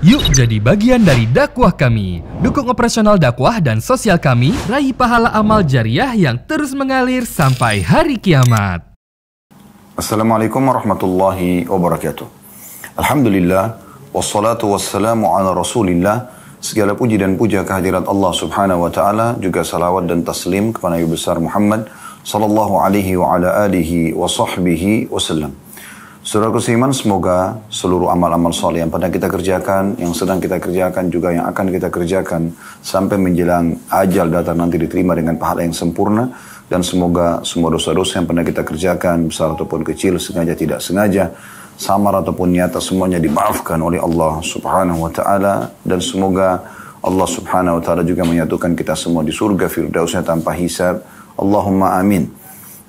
Yuk jadi bagian dari dakwah kami. Dukung operasional dakwah dan sosial kami, raih pahala amal jariah yang terus mengalir sampai hari kiamat. Assalamualaikum warahmatullahi wabarakatuh. Alhamdulillah, wassalatu wassalamu ala rasulillah. Segala puji dan puja kehadirat Allah subhanahu wa ta'ala, juga salawat dan taslim kepada Nabi besar Muhammad sallallahu alaihi wa ala alihi wa sahbihi wasallam. Saudara kesiman semoga seluruh amal-amal soleh yang pernah kita kerjakan, yang sedang kita kerjakan, juga yang akan kita kerjakan, sampai menjelang ajal datang nanti diterima dengan pahala yang sempurna, dan semoga semua dosa-dosa yang pernah kita kerjakan, besar ataupun kecil, sengaja tidak sengaja, samar ataupun nyata semuanya dimaafkan oleh Allah subhanahu wa ta'ala, dan semoga Allah subhanahu wa ta'ala juga menyatukan kita semua di surga firdausnya tanpa hisab. Allahumma amin.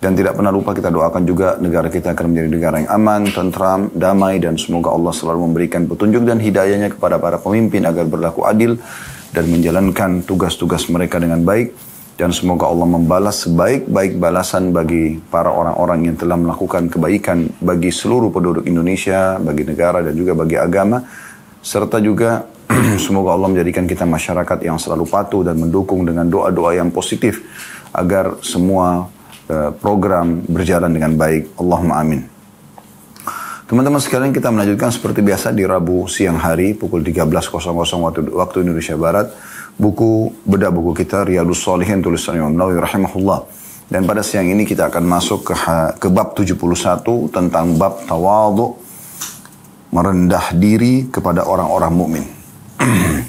Dan tidak pernah lupa kita doakan juga negara kita akan menjadi negara yang aman, tentram, damai, dan semoga Allah selalu memberikan petunjuk dan hidayahnya kepada para pemimpin agar berlaku adil dan menjalankan tugas-tugas mereka dengan baik. Dan semoga Allah membalas sebaik-baik balasan bagi para orang-orang yang telah melakukan kebaikan bagi seluruh penduduk Indonesia, bagi negara dan juga bagi agama. Serta juga semoga Allah menjadikan kita masyarakat yang selalu patuh dan mendukung dengan doa-doa yang positif agar semua Eh, program berjalan dengan baik. Allahumma amin. Teman-teman sekalian kita melanjutkan seperti biasa di Rabu siang hari pukul 13.00 waktu, waktu Indonesia Barat. Buku beda buku kita Riyadus Salihin tulisan Imam Nawawi rahimahullah. Dan pada siang ini kita akan masuk ke, ke bab 71 tentang bab tawadhu merendah diri kepada orang-orang mukmin.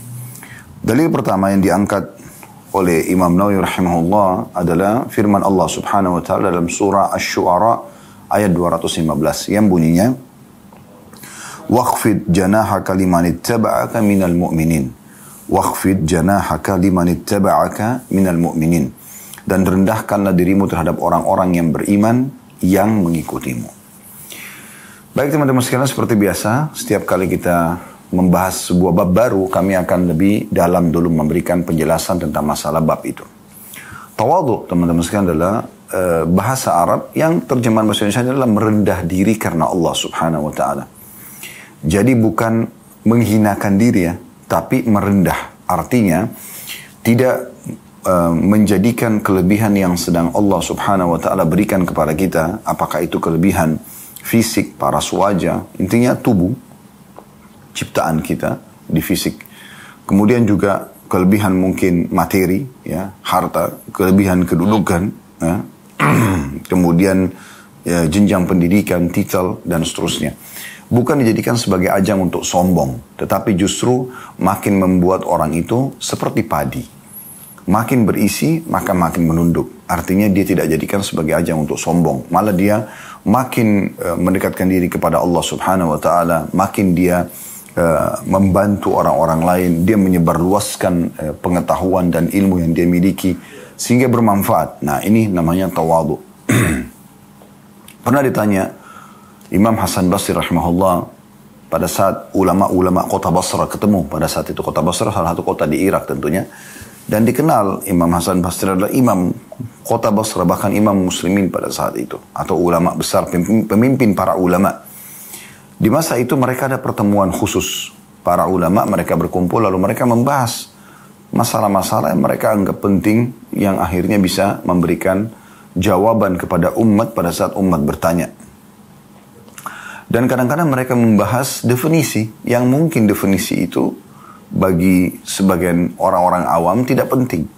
Dalil pertama yang diangkat oleh Imam Nawawi rahimahullah adalah firman Allah Subhanahu wa taala dalam surah Asy-Syu'ara ayat 215 yang bunyinya Waqfid janahaka liman ittaba'aka minal mu'minin. Waqfid janahaka liman ittaba'aka minal mu'minin. Dan rendahkanlah dirimu terhadap orang-orang yang beriman yang mengikutimu. Baik teman-teman sekalian seperti biasa, setiap kali kita membahas sebuah bab baru, kami akan lebih dalam dulu memberikan penjelasan tentang masalah bab itu. Tawaduk, teman-teman sekalian, adalah e, bahasa Arab yang terjemahan bahasa Indonesia adalah merendah diri karena Allah subhanahu wa ta'ala. Jadi bukan menghinakan diri ya, tapi merendah. Artinya, tidak e, menjadikan kelebihan yang sedang Allah subhanahu wa ta'ala berikan kepada kita, apakah itu kelebihan fisik, paras wajah, intinya tubuh, ciptaan kita di fisik. Kemudian juga kelebihan mungkin materi, ya, harta, kelebihan kedudukan, ya. kemudian ya, jenjang pendidikan, titel, dan seterusnya. Bukan dijadikan sebagai ajang untuk sombong, tetapi justru makin membuat orang itu seperti padi. Makin berisi, maka makin menunduk. Artinya dia tidak jadikan sebagai ajang untuk sombong. Malah dia makin eh, mendekatkan diri kepada Allah subhanahu wa ta'ala, makin dia Eh, membantu orang-orang lain, dia menyebarluaskan uh, pengetahuan dan ilmu yang dia miliki sehingga bermanfaat. Nah, ini namanya tawadu. Pernah ditanya Imam Hasan Basri rahimahullah pada saat ulama-ulama kota Basra ketemu pada saat itu kota Basra salah satu kota di Irak tentunya dan dikenal Imam Hasan Basri adalah imam kota Basra bahkan imam muslimin pada saat itu atau ulama besar pemimpin para ulama di masa itu mereka ada pertemuan khusus. Para ulama mereka berkumpul lalu mereka membahas masalah-masalah yang mereka anggap penting yang akhirnya bisa memberikan jawaban kepada umat pada saat umat bertanya. Dan kadang-kadang mereka membahas definisi yang mungkin definisi itu bagi sebagian orang-orang awam tidak penting.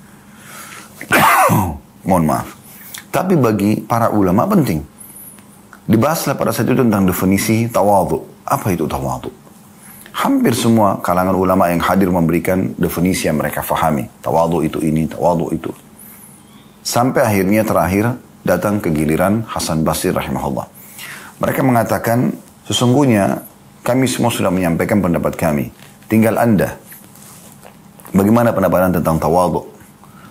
Mohon maaf. Tapi bagi para ulama penting. Dibahaslah pada saat itu tentang definisi tawadu. Apa itu tawadu? Hampir semua kalangan ulama yang hadir memberikan definisi yang mereka fahami. Tawadu itu ini, tawadu itu. Sampai akhirnya terakhir datang kegiliran Hasan Basri rahimahullah. Mereka mengatakan, sesungguhnya kami semua sudah menyampaikan pendapat kami. Tinggal anda. Bagaimana pendapat tentang tawadu?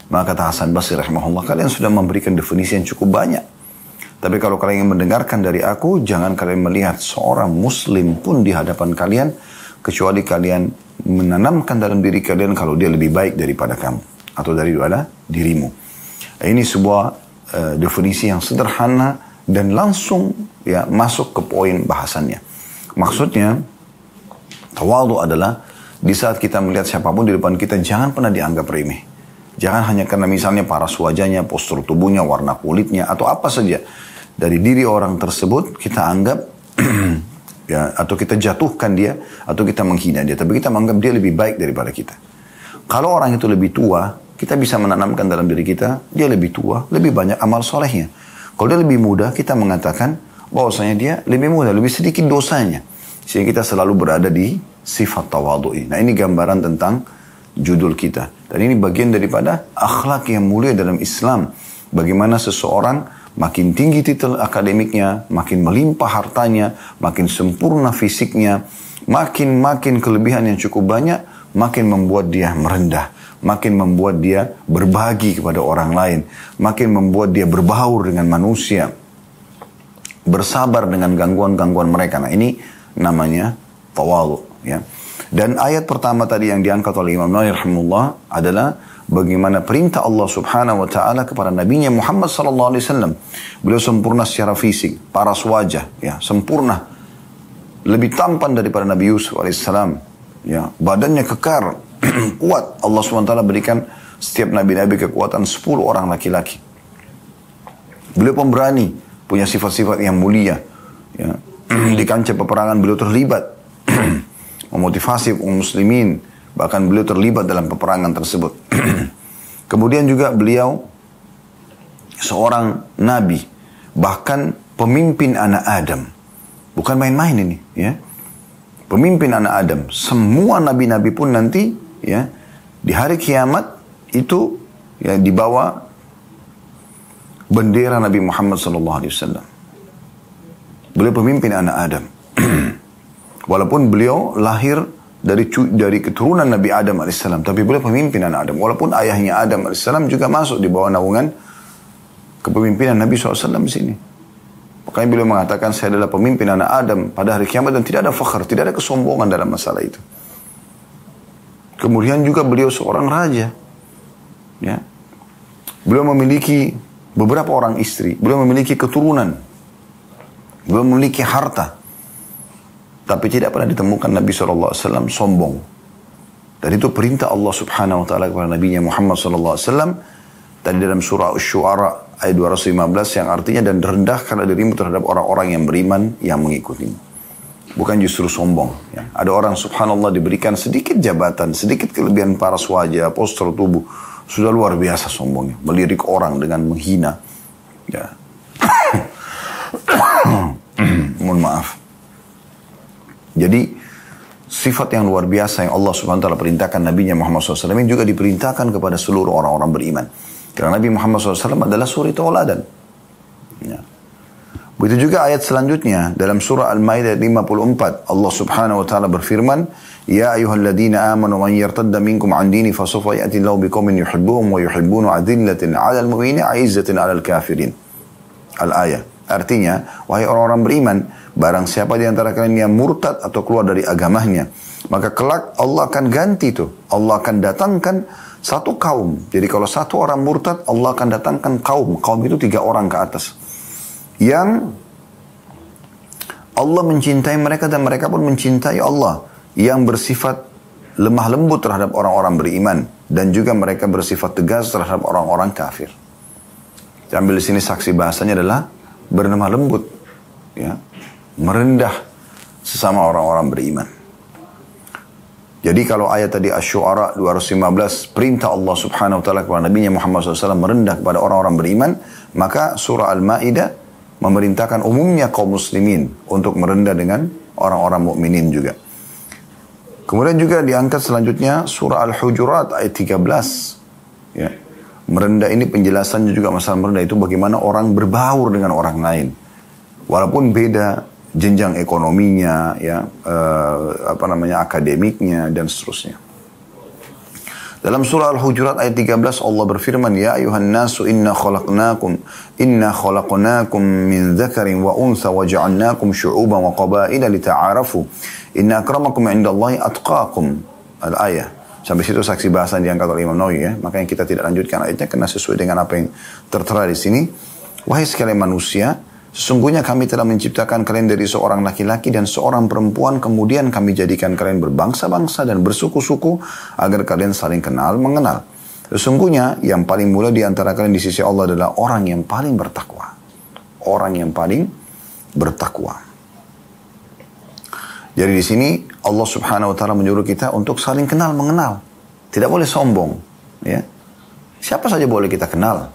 Maka kata Hasan Basri rahimahullah, kalian sudah memberikan definisi yang cukup banyak tapi kalau kalian ingin mendengarkan dari aku, jangan kalian melihat seorang muslim pun di hadapan kalian, kecuali kalian menanamkan dalam diri kalian kalau dia lebih baik daripada kamu. Atau dari daripada dirimu. Ini sebuah uh, definisi yang sederhana dan langsung ya masuk ke poin bahasannya. Maksudnya, tawadu adalah di saat kita melihat siapapun di depan kita, jangan pernah dianggap remeh. Jangan hanya karena misalnya paras wajahnya, postur tubuhnya, warna kulitnya, atau apa saja dari diri orang tersebut kita anggap ya atau kita jatuhkan dia atau kita menghina dia tapi kita menganggap dia lebih baik daripada kita kalau orang itu lebih tua kita bisa menanamkan dalam diri kita dia lebih tua lebih banyak amal solehnya kalau dia lebih muda kita mengatakan bahwasanya dia lebih muda lebih sedikit dosanya sehingga kita selalu berada di sifat ini. nah ini gambaran tentang judul kita dan ini bagian daripada akhlak yang mulia dalam Islam bagaimana seseorang makin tinggi titel akademiknya, makin melimpah hartanya, makin sempurna fisiknya, makin-makin kelebihan yang cukup banyak, makin membuat dia merendah, makin membuat dia berbagi kepada orang lain, makin membuat dia berbaur dengan manusia, bersabar dengan gangguan-gangguan mereka. Nah ini namanya tawalu ya. Dan ayat pertama tadi yang diangkat oleh Imam Nawawi rahimahullah adalah bagaimana perintah Allah Subhanahu wa taala kepada nabinya Muhammad sallallahu alaihi wasallam. Beliau sempurna secara fisik, paras wajah, ya, sempurna. Lebih tampan daripada Nabi Yusuf alaihissalam. Ya, badannya kekar, kuat. Allah Subhanahu wa taala berikan setiap nabi-nabi kekuatan 10 orang laki-laki. Beliau pemberani, punya sifat-sifat yang mulia. Ya. Di kancah peperangan beliau terlibat, memotivasi umat muslimin Bahkan beliau terlibat dalam peperangan tersebut. Kemudian juga beliau seorang nabi, bahkan pemimpin anak Adam. Bukan main-main ini, ya. Pemimpin anak Adam. Semua nabi-nabi pun nanti, ya, di hari kiamat itu ya dibawa bendera Nabi Muhammad sallallahu alaihi wasallam. Beliau pemimpin anak Adam. Walaupun beliau lahir dari dari keturunan Nabi Adam alaihissalam, tapi beliau pemimpin anak Adam. Walaupun ayahnya Adam alaihissalam juga masuk di bawah naungan kepemimpinan Nabi SAW di sini. Makanya beliau mengatakan saya adalah pemimpin anak Adam pada hari kiamat dan tidak ada fakhr, tidak ada kesombongan dalam masalah itu. Kemudian juga beliau seorang raja. Ya. Beliau memiliki beberapa orang istri, beliau memiliki keturunan, beliau memiliki harta. Tapi tidak pernah ditemukan Nabi SAW sombong. Dan itu perintah Allah Subhanahu wa taala kepada Nabi Muhammad SAW alaihi wasallam tadi dalam surah Asy-Syu'ara ayat 215 yang artinya dan rendahkanlah dirimu terhadap orang-orang yang beriman yang mengikutimu. Bukan justru sombong. Ya. Ada orang subhanallah diberikan sedikit jabatan, sedikit kelebihan paras wajah, postur tubuh. Sudah luar biasa sombongnya. Melirik orang dengan menghina. Ya. Mohon maaf. Jadi sifat yang luar biasa yang Allah Subhanahu wa taala perintahkan Nabi Muhammad SAW ini juga diperintahkan kepada seluruh orang-orang beriman. Karena Nabi Muhammad SAW adalah suri tauladan. Ya. Begitu juga ayat selanjutnya dalam surah Al-Maidah 54 Allah Subhanahu wa taala berfirman, "Ya ayyuhalladzina amanu man yartadda minkum an dini fasawfa ya'ti Allahu biqaumin yuhibbuhum wa yuhibbunu 'adillatin 'alal mu'minina ala al kafirin." Al-ayah. Artinya, wahai orang-orang beriman, Barang siapa di antara kalian yang murtad atau keluar dari agamanya, maka kelak Allah akan ganti itu. Allah akan datangkan satu kaum. Jadi kalau satu orang murtad, Allah akan datangkan kaum. Kaum itu tiga orang ke atas. Yang Allah mencintai mereka dan mereka pun mencintai Allah. Yang bersifat lemah lembut terhadap orang-orang beriman. Dan juga mereka bersifat tegas terhadap orang-orang kafir. Saya ambil di sini saksi bahasanya adalah bernama lembut. Ya, merendah sesama orang-orang beriman. Jadi kalau ayat tadi Asy-Syu'ara 215 perintah Allah Subhanahu wa taala kepada Nabi Muhammad SAW merendah kepada orang-orang beriman, maka surah Al-Maidah memerintahkan umumnya kaum muslimin untuk merendah dengan orang-orang mukminin juga. Kemudian juga diangkat selanjutnya surah Al-Hujurat ayat 13. Ya. Merendah ini penjelasannya juga masalah merendah itu bagaimana orang berbaur dengan orang lain. Walaupun beda jenjang ekonominya, ya, uh, apa namanya akademiknya dan seterusnya. Dalam surah Al-Hujurat ayat 13 Allah berfirman, "Ya ayuhan nasu inna khalaqnakum inna khalaqnakum min dzakarin wa untha wa ja'alnakum syu'uban wa qabaila lita'arafu. Inna akramakum 'indallahi atqakum." Al-ayah. Sampai situ saksi bahasan diangkat oleh Imam Nawawi ya. Makanya kita tidak lanjutkan ayatnya karena sesuai dengan apa yang tertera di sini. Wahai sekalian manusia, Sesungguhnya kami telah menciptakan kalian dari seorang laki-laki dan seorang perempuan, kemudian kami jadikan kalian berbangsa-bangsa dan bersuku-suku agar kalian saling kenal mengenal. Sesungguhnya yang paling mulia di antara kalian di sisi Allah adalah orang yang paling bertakwa. Orang yang paling bertakwa. Jadi di sini Allah Subhanahu wa taala menyuruh kita untuk saling kenal mengenal. Tidak boleh sombong, ya. Siapa saja boleh kita kenal,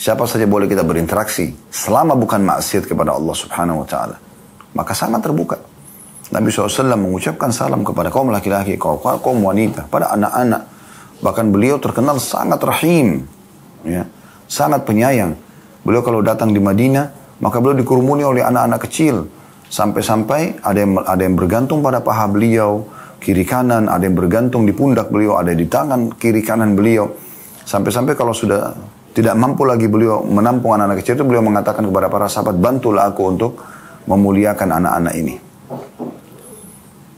Siapa saja boleh kita berinteraksi selama bukan maksiat kepada Allah Subhanahu wa taala. Maka sangat terbuka. Nabi SAW mengucapkan salam kepada kaum laki-laki, kaum, kaum wanita, pada anak-anak. Bahkan beliau terkenal sangat rahim, ya, sangat penyayang. Beliau kalau datang di Madinah, maka beliau dikurmuni oleh anak-anak kecil. Sampai-sampai ada yang, ada yang bergantung pada paha beliau, kiri kanan, ada yang bergantung di pundak beliau, ada di tangan kiri kanan beliau. Sampai-sampai kalau sudah tidak mampu lagi beliau menampung anak-anak kecil itu beliau mengatakan kepada para sahabat bantulah aku untuk memuliakan anak-anak ini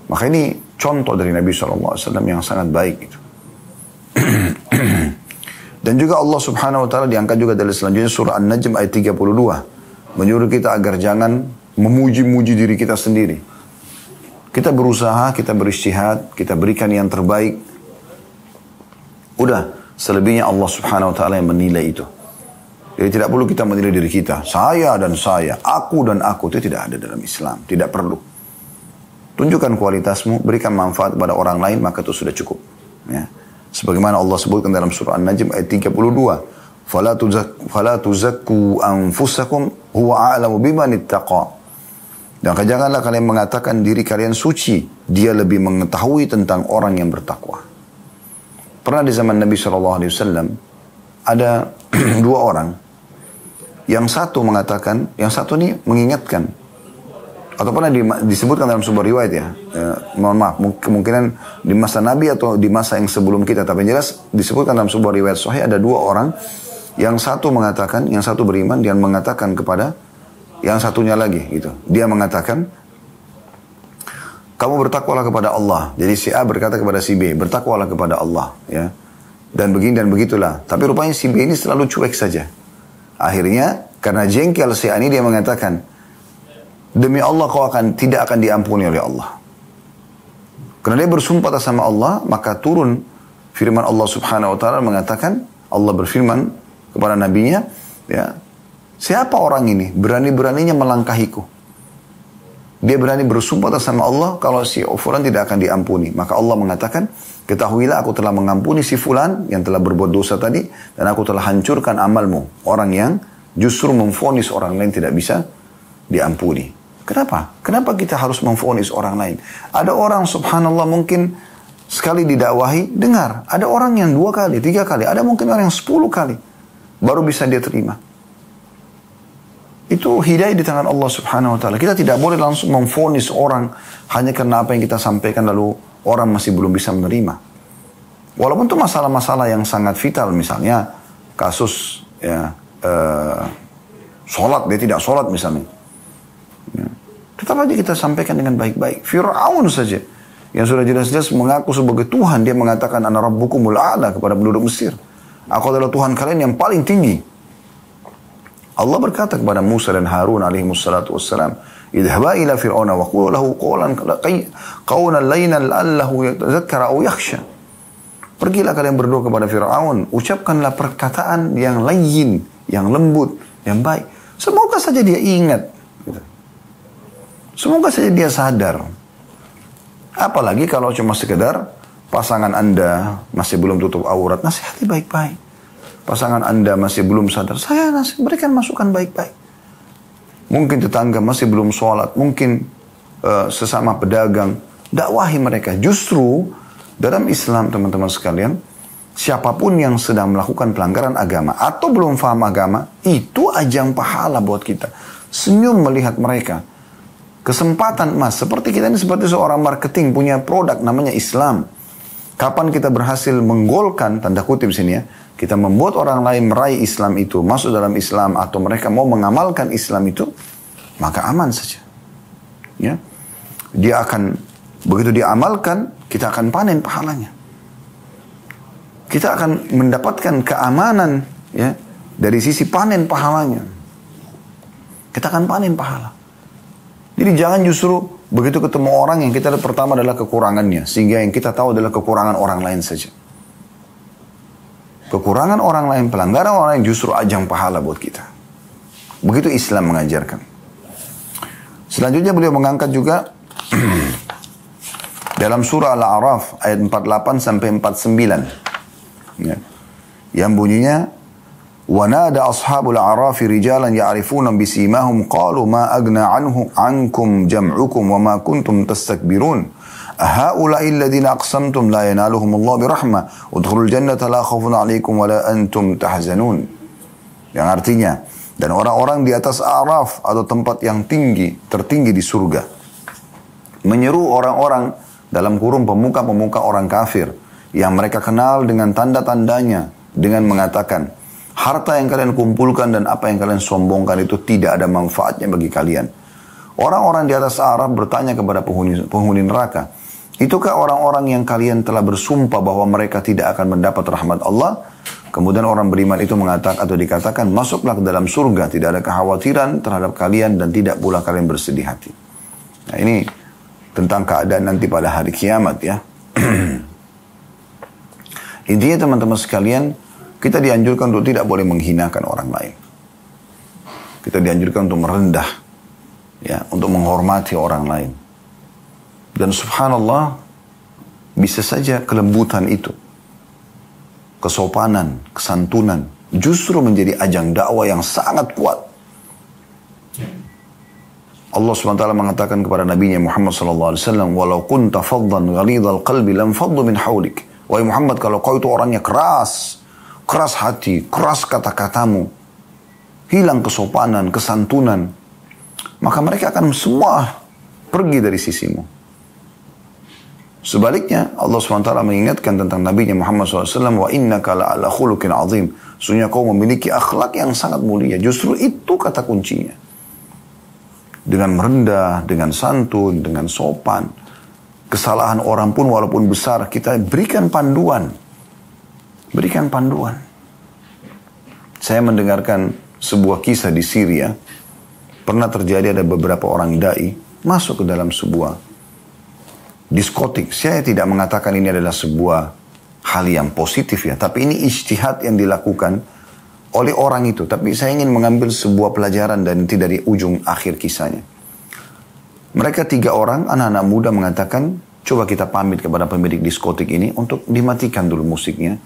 maka ini contoh dari Nabi SAW yang sangat baik itu dan juga Allah Subhanahu Wa Taala diangkat juga dari selanjutnya surah An-Najm ayat 32 menyuruh kita agar jangan memuji-muji diri kita sendiri kita berusaha kita beristihad kita berikan yang terbaik udah Selebihnya Allah subhanahu wa ta'ala yang menilai itu. Jadi tidak perlu kita menilai diri kita. Saya dan saya, aku dan aku. Itu tidak ada dalam Islam. Tidak perlu. Tunjukkan kualitasmu, berikan manfaat kepada orang lain, maka itu sudah cukup. Ya. Sebagaimana Allah sebutkan dalam surah An-Najm ayat 32. Fala tuzakku فلا تزكوا أنفسكم هو أعلم dan janganlah kalian mengatakan diri kalian suci. Dia lebih mengetahui tentang orang yang bertakwa. Pernah di zaman Nabi Shallallahu Alaihi Wasallam ada dua orang. Yang satu mengatakan, yang satu ini mengingatkan. Atau pernah disebutkan dalam sebuah riwayat ya. ya mohon maaf, kemungkinan di masa Nabi atau di masa yang sebelum kita. Tapi jelas disebutkan dalam sebuah riwayat sahih ada dua orang. Yang satu mengatakan, yang satu beriman, dan mengatakan kepada yang satunya lagi gitu. Dia mengatakan, kamu bertakwalah kepada Allah. Jadi si A berkata kepada si B, bertakwalah kepada Allah. Ya. Dan begini dan begitulah. Tapi rupanya si B ini selalu cuek saja. Akhirnya, karena jengkel si A ini dia mengatakan, Demi Allah kau akan tidak akan diampuni oleh Allah. Karena dia bersumpah atas sama Allah, maka turun firman Allah subhanahu wa ta'ala mengatakan, Allah berfirman kepada nabinya, ya, siapa orang ini berani-beraninya melangkahiku? Dia berani bersumpah atas nama Allah kalau si fulan tidak akan diampuni. Maka Allah mengatakan, ketahuilah aku telah mengampuni si fulan yang telah berbuat dosa tadi dan aku telah hancurkan amalmu. Orang yang justru memfonis orang lain tidak bisa diampuni. Kenapa? Kenapa kita harus memfonis orang lain? Ada orang subhanallah mungkin sekali didakwahi, dengar. Ada orang yang dua kali, tiga kali. Ada mungkin orang yang sepuluh kali. Baru bisa dia terima. Itu hidayah di tangan Allah Subhanahu wa taala. Kita tidak boleh langsung memfonis orang hanya karena apa yang kita sampaikan lalu orang masih belum bisa menerima. Walaupun itu masalah-masalah yang sangat vital misalnya kasus ya uh, sholat dia tidak sholat misalnya. Ya. Tetap aja kita sampaikan dengan baik-baik. Fir'aun saja yang sudah jelas-jelas mengaku sebagai Tuhan dia mengatakan anak rabbukumul a'la kepada penduduk Mesir. Aku adalah Tuhan kalian yang paling tinggi. Allah berkata kepada Musa dan Harun alaihi musallatu wassalam, "Idhaba ila fir'auna wa qul lahu qawlan qawlan layyinan la'allahu yatadhakkara aw yakhsha." Pergilah kalian berdua kepada Firaun, ucapkanlah perkataan yang layyin, yang lembut, yang baik. Semoga saja dia ingat. Gitu. Semoga saja dia sadar. Apalagi kalau cuma sekedar pasangan Anda masih belum tutup aurat, nasihati baik-baik pasangan Anda masih belum sadar, saya nasi, berikan masukan baik-baik. Mungkin tetangga masih belum sholat, mungkin uh, sesama pedagang, dakwahi mereka. Justru dalam Islam teman-teman sekalian, siapapun yang sedang melakukan pelanggaran agama atau belum paham agama, itu ajang pahala buat kita. Senyum melihat mereka. Kesempatan emas, seperti kita ini seperti seorang marketing punya produk namanya Islam. Kapan kita berhasil menggolkan, tanda kutip sini ya, kita membuat orang lain meraih Islam itu, masuk dalam Islam, atau mereka mau mengamalkan Islam itu, maka aman saja. Ya, Dia akan, begitu diamalkan, kita akan panen pahalanya. Kita akan mendapatkan keamanan ya dari sisi panen pahalanya. Kita akan panen pahala. Jadi jangan justru Begitu ketemu orang yang kita lihat pertama adalah kekurangannya. Sehingga yang kita tahu adalah kekurangan orang lain saja. Kekurangan orang lain, pelanggaran orang lain justru ajang pahala buat kita. Begitu Islam mengajarkan. Selanjutnya beliau mengangkat juga dalam surah Al-A'raf ayat 48 sampai 49. Ya. Yang bunyinya ونادى أصحاب الأعراف رجالا يعرفون بسيماهم قالوا ما أغنى عنه عنكم جمعكم وما كنتم تستكبرون هؤلاء الذين أقسمتم لا ينالهم الله برحمة ادخلوا الجنة لا خوف عليكم ولا أنتم تحزنون yang artinya dan orang-orang di atas araf atau tempat yang tinggi tertinggi di surga menyeru orang-orang dalam kurung pemuka-pemuka orang kafir yang mereka kenal dengan tanda-tandanya dengan mengatakan Harta yang kalian kumpulkan dan apa yang kalian sombongkan itu tidak ada manfaatnya bagi kalian. Orang-orang di atas Arab bertanya kepada penghuni, penghuni neraka, Itukah orang-orang yang kalian telah bersumpah bahwa mereka tidak akan mendapat rahmat Allah? Kemudian orang beriman itu mengatakan atau dikatakan masuklah ke dalam surga, tidak ada kekhawatiran terhadap kalian dan tidak pula kalian bersedih hati. Nah ini tentang keadaan nanti pada hari kiamat ya. Intinya teman-teman sekalian, kita dianjurkan untuk tidak boleh menghinakan orang lain. Kita dianjurkan untuk merendah, ya, untuk menghormati orang lain. Dan subhanallah, bisa saja kelembutan itu, kesopanan, kesantunan, justru menjadi ajang dakwah yang sangat kuat. Allah SWT mengatakan kepada Nabi Muhammad SAW, Walau kunta faddan ghalidhal qalbi lam faddu min hawlik. Wahai Muhammad, kalau kau itu orangnya keras, keras hati, keras kata-katamu, hilang kesopanan, kesantunan, maka mereka akan semua pergi dari sisimu. Sebaliknya, Allah SWT mengingatkan tentang Nabi Muhammad SAW, wa inna kala ala khulukin azim. Sunya kau memiliki akhlak yang sangat mulia. Justru itu kata kuncinya. Dengan merendah, dengan santun, dengan sopan. Kesalahan orang pun walaupun besar, kita berikan panduan. Berikan panduan. Saya mendengarkan sebuah kisah di Syria. Pernah terjadi ada beberapa orang da'i masuk ke dalam sebuah diskotik. Saya tidak mengatakan ini adalah sebuah hal yang positif ya. Tapi ini istihad yang dilakukan oleh orang itu. Tapi saya ingin mengambil sebuah pelajaran dan nanti dari ujung akhir kisahnya. Mereka tiga orang, anak-anak muda mengatakan, coba kita pamit kepada pemilik diskotik ini untuk dimatikan dulu musiknya.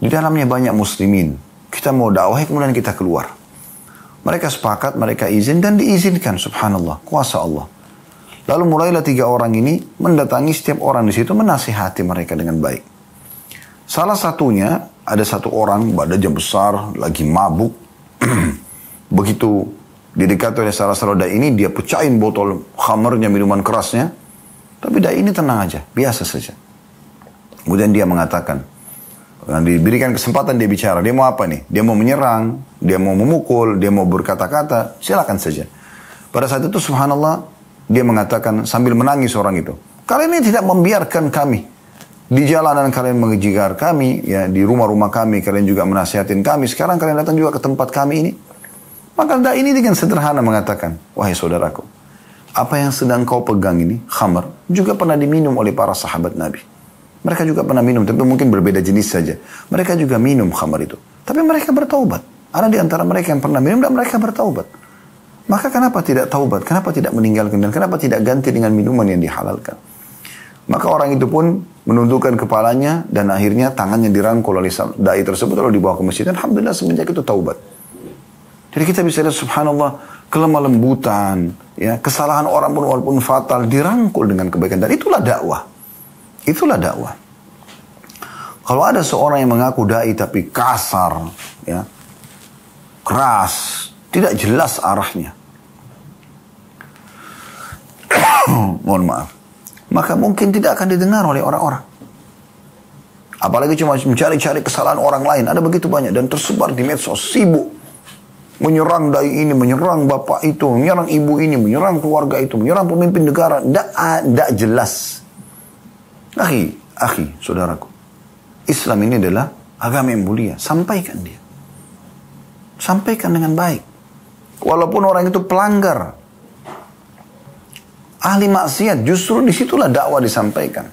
Di dalamnya banyak muslimin. Kita mau dakwah kemudian kita keluar. Mereka sepakat, mereka izin dan diizinkan. Subhanallah, kuasa Allah. Lalu mulailah tiga orang ini mendatangi setiap orang di situ menasihati mereka dengan baik. Salah satunya ada satu orang jam besar, lagi mabuk. Begitu didekat oleh salah satu dai ini, dia pecahin botol khamernya, minuman kerasnya. Tapi dai ini tenang aja, biasa saja. Kemudian dia mengatakan, Nah, diberikan kesempatan dia bicara. Dia mau apa nih? Dia mau menyerang, dia mau memukul, dia mau berkata-kata. Silakan saja. Pada saat itu subhanallah dia mengatakan sambil menangis orang itu. Kalian ini tidak membiarkan kami. Di jalanan kalian mengejigar kami, ya di rumah-rumah kami kalian juga menasihatin kami. Sekarang kalian datang juga ke tempat kami ini. Maka dah ini dengan sederhana mengatakan, wahai saudaraku, apa yang sedang kau pegang ini, khamar, juga pernah diminum oleh para sahabat Nabi. Mereka juga pernah minum, tapi mungkin berbeda jenis saja. Mereka juga minum khamar itu. Tapi mereka bertaubat. Ada di antara mereka yang pernah minum dan mereka bertaubat. Maka kenapa tidak taubat? Kenapa tidak meninggalkan? Dan kenapa tidak ganti dengan minuman yang dihalalkan? Maka orang itu pun menundukkan kepalanya dan akhirnya tangannya dirangkul oleh dai tersebut lalu dibawa ke masjid. Dan Alhamdulillah semenjak itu taubat. Jadi kita bisa lihat subhanallah kelemah lembutan, ya, kesalahan orang pun walaupun fatal dirangkul dengan kebaikan. Dan itulah dakwah. Itulah dakwah. Kalau ada seorang yang mengaku dai tapi kasar, ya, keras, tidak jelas arahnya. Mohon maaf. Maka mungkin tidak akan didengar oleh orang-orang. Apalagi cuma mencari-cari kesalahan orang lain. Ada begitu banyak dan tersebar di medsos. Sibuk. Menyerang dai ini, menyerang bapak itu, menyerang ibu ini, menyerang keluarga itu, menyerang pemimpin negara. Tidak ah, jelas. Ahi, ahi, saudaraku. Islam ini adalah agama yang mulia. Sampaikan dia. Sampaikan dengan baik. Walaupun orang itu pelanggar. Ahli maksiat justru disitulah dakwah disampaikan.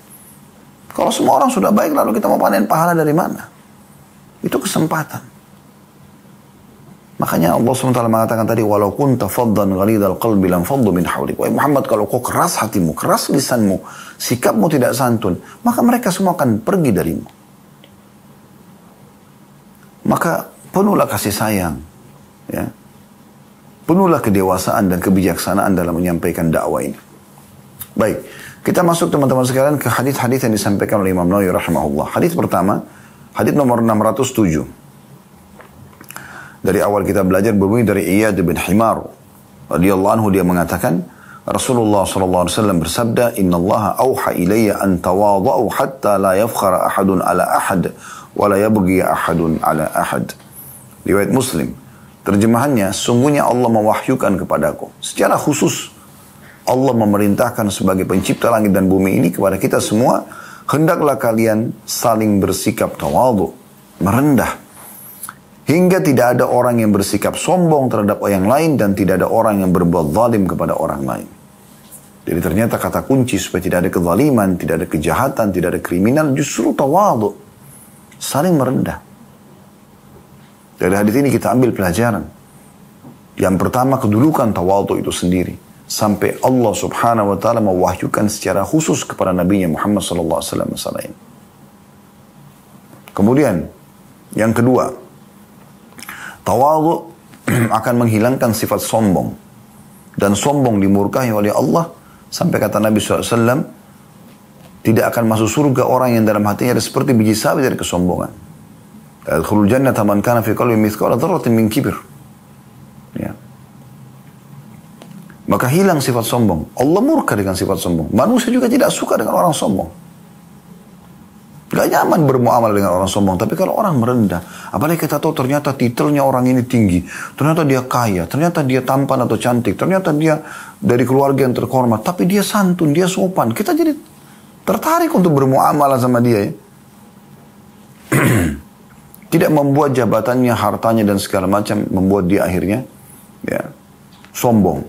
Kalau semua orang sudah baik lalu kita mau panen pahala dari mana? Itu kesempatan. Makanya Allah SWT mengatakan tadi, walau kun tafaddan ghalidhal qalbi lam faddu min hawlik. Wahai Muhammad, kalau kau keras hatimu, keras lisanmu, sikapmu tidak santun, maka mereka semua akan pergi darimu. Maka penuhlah kasih sayang. Ya. Penuhlah kedewasaan dan kebijaksanaan dalam menyampaikan dakwah ini. Baik, kita masuk teman-teman sekalian ke hadis-hadis yang disampaikan oleh Imam Nawawi rahimahullah. Hadis pertama, hadis nomor 607. Dari awal kita belajar berbunyi dari Iyad bin Himar. radhiyallahu anhu dia mengatakan, Rasulullah sallallahu alaihi wasallam bersabda, "Inna Allah auha ilayya an tawadha'u hatta la yafkhara ahadun ala ahad wa la yabghi ahadun ala ahad." Riwayat Muslim. Terjemahannya, sungguhnya Allah mewahyukan kepadaku. Secara khusus, Allah memerintahkan sebagai pencipta langit dan bumi ini kepada kita semua, hendaklah kalian saling bersikap tawadu, merendah, Hingga tidak ada orang yang bersikap sombong terhadap orang lain dan tidak ada orang yang berbuat zalim kepada orang lain. Jadi ternyata kata kunci supaya tidak ada kezaliman, tidak ada kejahatan, tidak ada kriminal, justru tawadu. Saling merendah. Dari hadis ini kita ambil pelajaran. Yang pertama kedudukan tawadu itu sendiri. Sampai Allah subhanahu wa ta'ala mewahyukan secara khusus kepada Nabi Muhammad s.a.w. Kemudian, yang kedua, Tawadhu akan menghilangkan sifat sombong. Dan sombong dimurkahi oleh Allah. Sampai kata Nabi SAW, tidak akan masuk surga orang yang dalam hatinya ada seperti biji sawi dari kesombongan. Yadkhulul jannata man kana fi qalbi mithqala dzarratin min kibir. Ya. Maka hilang sifat sombong. Allah murka dengan sifat sombong. Manusia juga tidak suka dengan orang sombong. Gak nyaman bermuamalah dengan orang sombong. Tapi kalau orang merendah, apalagi kita tahu ternyata titelnya orang ini tinggi. Ternyata dia kaya, ternyata dia tampan atau cantik, ternyata dia dari keluarga yang terhormat. Tapi dia santun, dia sopan. Kita jadi tertarik untuk bermuamalah sama dia ya. Tidak membuat jabatannya, hartanya dan segala macam membuat dia akhirnya ya sombong.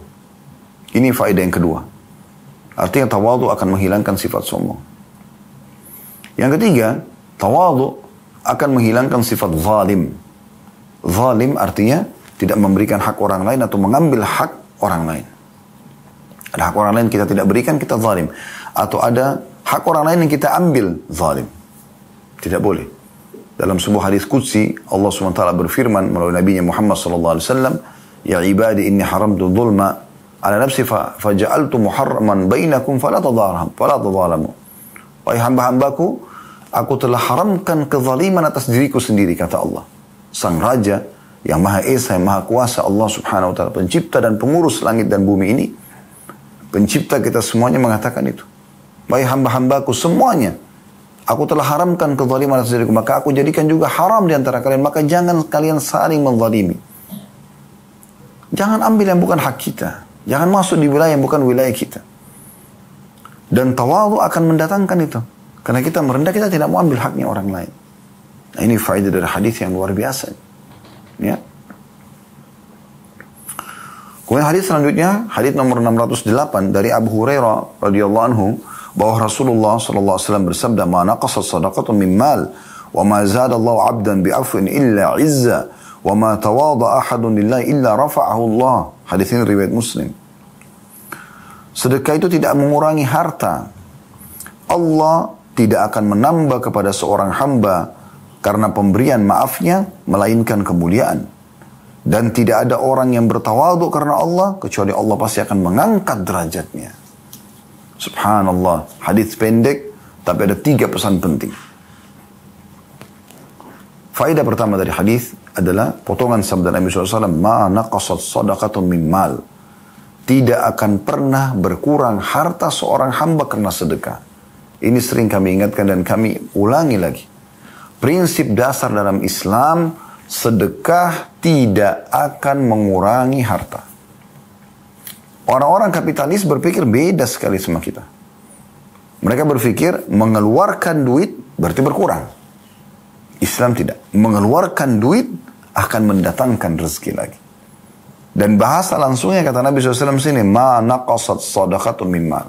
Ini faedah yang kedua. Artinya tawadu akan menghilangkan sifat sombong. Yang ketiga, tawadu akan menghilangkan sifat zalim. Zalim artinya tidak memberikan hak orang lain atau mengambil hak orang lain. Ada hak orang lain kita tidak berikan, kita zalim. Atau ada hak orang lain yang kita ambil, zalim. Tidak boleh. Dalam sebuah hadis kudsi, Allah SWT berfirman melalui Nabi Muhammad SAW, Ya ibadi inni haramtu zulma ala nafsi fa, faja'altu muharraman bainakum fala falatadharamu. fala Wahai hamba-hambaku, Aku telah haramkan kezaliman atas diriku sendiri, kata Allah. Sang Raja yang Maha Esa, yang Maha Kuasa, Allah Subhanahu Wa Taala, pencipta dan pengurus langit dan bumi ini, pencipta kita semuanya mengatakan itu. Baik hamba-hambaku semuanya, Aku telah haramkan kezaliman atas diriku, maka aku jadikan juga haram di antara kalian, maka jangan kalian saling menzalimi. Jangan ambil yang bukan hak kita. Jangan masuk di wilayah yang bukan wilayah kita. Dan tawadu akan mendatangkan itu. Karena kita merendah, kita tidak mau ambil haknya orang lain. Nah, ini faedah dari hadis yang luar biasa. Ya. Kemudian hadis selanjutnya, hadis nomor 608 dari Abu Hurairah radhiyallahu anhu bahwa Rasulullah sallallahu alaihi wasallam bersabda, "Ma naqasa sadaqatu min mal wa ma zada Allah 'abdan bi afwin illa 'izza wa ma tawada ahadun lillahi illa rafa'ahu Allah." Hadis ini riwayat Muslim. Sedekah itu tidak mengurangi harta. Allah tidak akan menambah kepada seorang hamba karena pemberian maafnya, melainkan kemuliaan. Dan tidak ada orang yang bertawadu karena Allah, kecuali Allah pasti akan mengangkat derajatnya. Subhanallah, hadis pendek, tapi ada tiga pesan penting. Faedah pertama dari hadis adalah potongan sabda Nabi SAW, sadaqatun mimmal Tidak akan pernah berkurang harta seorang hamba karena sedekah. Ini sering kami ingatkan dan kami ulangi lagi. Prinsip dasar dalam Islam, sedekah tidak akan mengurangi harta. Orang-orang kapitalis berpikir beda sekali sama kita. Mereka berpikir mengeluarkan duit berarti berkurang. Islam tidak. Mengeluarkan duit akan mendatangkan rezeki lagi. Dan bahasa langsungnya kata Nabi SAW sini, Ma naqasat sadaqatun min mal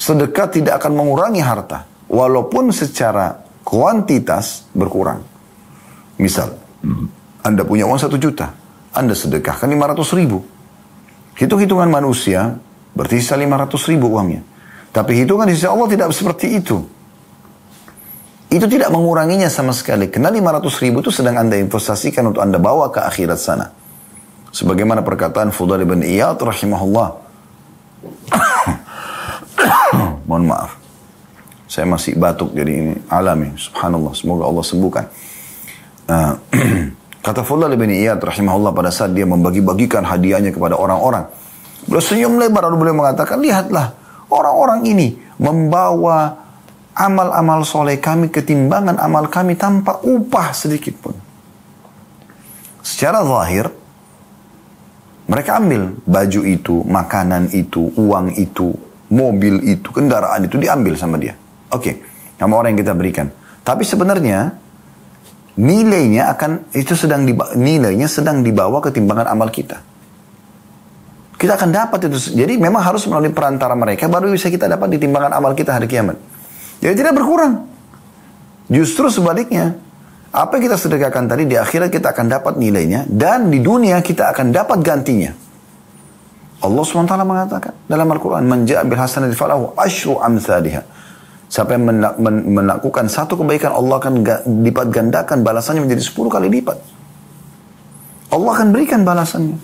sedekah tidak akan mengurangi harta walaupun secara kuantitas berkurang. Misal, Anda punya uang satu juta, Anda sedekahkan lima ratus ribu. Hitung-hitungan manusia berarti sisa lima ratus ribu uangnya. Tapi hitungan di sisi Allah tidak seperti itu. Itu tidak menguranginya sama sekali. Karena 500 ribu itu sedang Anda investasikan untuk Anda bawa ke akhirat sana. Sebagaimana perkataan Fudhal ibn Iyad rahimahullah. Mohon maaf. Saya masih batuk jadi ini alami. Subhanallah. Semoga Allah sembuhkan. Nah, kata Fulal bin Iyad rahimahullah pada saat dia membagi-bagikan hadiahnya kepada orang-orang. Beliau senyum lebar lalu beliau mengatakan, lihatlah orang-orang ini membawa amal-amal soleh kami ketimbangan amal kami tanpa upah sedikit pun. Secara zahir, mereka ambil baju itu, makanan itu, uang itu, mobil itu, kendaraan itu diambil sama dia. Oke, okay. sama orang yang kita berikan. Tapi sebenarnya nilainya akan itu sedang di nilainya sedang dibawa ketimbangan amal kita. Kita akan dapat itu. Jadi memang harus melalui perantara mereka baru bisa kita dapat di amal kita hari kiamat. Jadi tidak berkurang. Justru sebaliknya, apa yang kita sedekahkan tadi di akhirat kita akan dapat nilainya dan di dunia kita akan dapat gantinya. Allah SWT mengatakan dalam Al-Quran, Menja' bil hasanati falahu ashru amthaliha. Siapa yang melakukan satu kebaikan, Allah akan lipat gandakan balasannya menjadi sepuluh kali lipat. Allah akan berikan balasannya.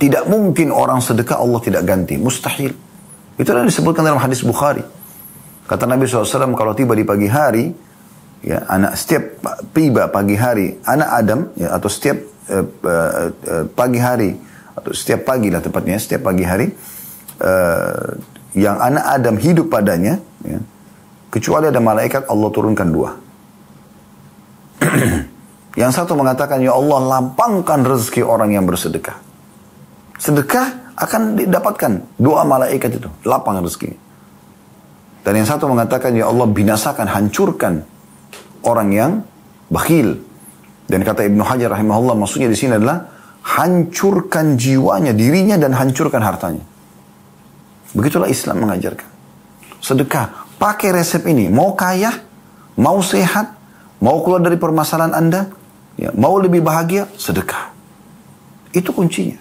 Tidak mungkin orang sedekah Allah tidak ganti. Mustahil. Itu yang disebutkan dalam hadis Bukhari. Kata Nabi SAW, kalau tiba di pagi hari, ya anak setiap tiba pagi hari, anak Adam, ya, atau setiap uh, uh, pagi hari, atau setiap pagi lah tepatnya setiap pagi hari uh, yang anak Adam hidup padanya ya, kecuali ada malaikat Allah turunkan dua yang satu mengatakan ya Allah lapangkan rezeki orang yang bersedekah sedekah akan didapatkan doa malaikat itu lapang rezeki dan yang satu mengatakan ya Allah binasakan hancurkan orang yang bakhil dan kata Ibnu Hajar rahimahullah maksudnya di sini adalah hancurkan jiwanya, dirinya dan hancurkan hartanya. Begitulah Islam mengajarkan. Sedekah, pakai resep ini. Mau kaya, mau sehat, mau keluar dari permasalahan Anda, ya, mau lebih bahagia, sedekah. Itu kuncinya.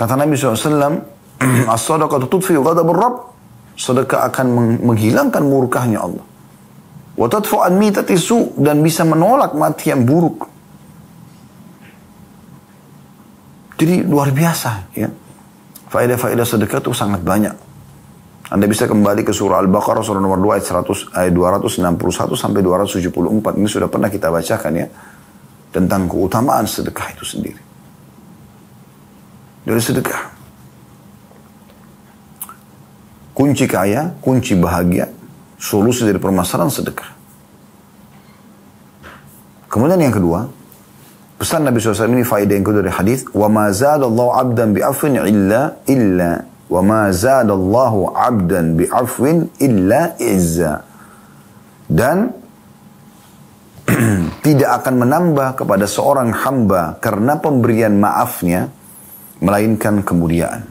Kata Nabi SAW, As-sadaqatu tudfi'u ghadabur Rabb. Sedekah akan menghilangkan murkahnya Allah. Wa tadfu'an mitati su' dan bisa menolak mati yang buruk. Jadi luar biasa ya. Faedah-faedah sedekah itu sangat banyak. Anda bisa kembali ke surah Al-Baqarah surah nomor 2 ayat 100 ayat 261 sampai 274. Ini sudah pernah kita bacakan ya tentang keutamaan sedekah itu sendiri. Dari sedekah. Kunci kaya, kunci bahagia, solusi dari permasalahan sedekah. Kemudian yang kedua, Pesan Nabi SAW ini faedah yang kedua dari hadis, "Wa ma zadallahu 'abdan bi afwin illa illa wa ma zadallahu 'abdan bi afwin illa izza." Dan tidak akan menambah kepada seorang hamba karena pemberian maafnya melainkan kemuliaan.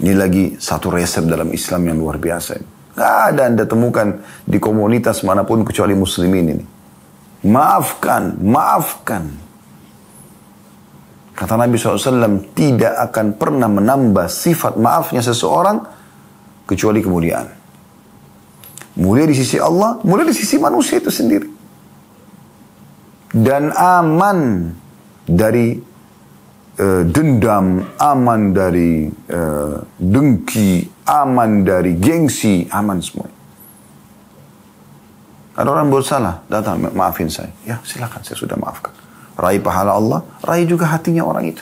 Ini lagi satu resep dalam Islam yang luar biasa. Gak ada anda temukan di komunitas manapun kecuali muslimin ini. Maafkan, maafkan. Kata Nabi SAW, tidak akan pernah menambah sifat maafnya seseorang kecuali kemuliaan. Mulia di sisi Allah, mulia di sisi manusia itu sendiri. Dan aman dari e, dendam, aman dari e, dengki, aman dari gengsi, aman semuanya. Ada orang buat salah, datang maafin saya. Ya silakan, saya sudah maafkan. Raih pahala Allah, raih juga hatinya orang itu.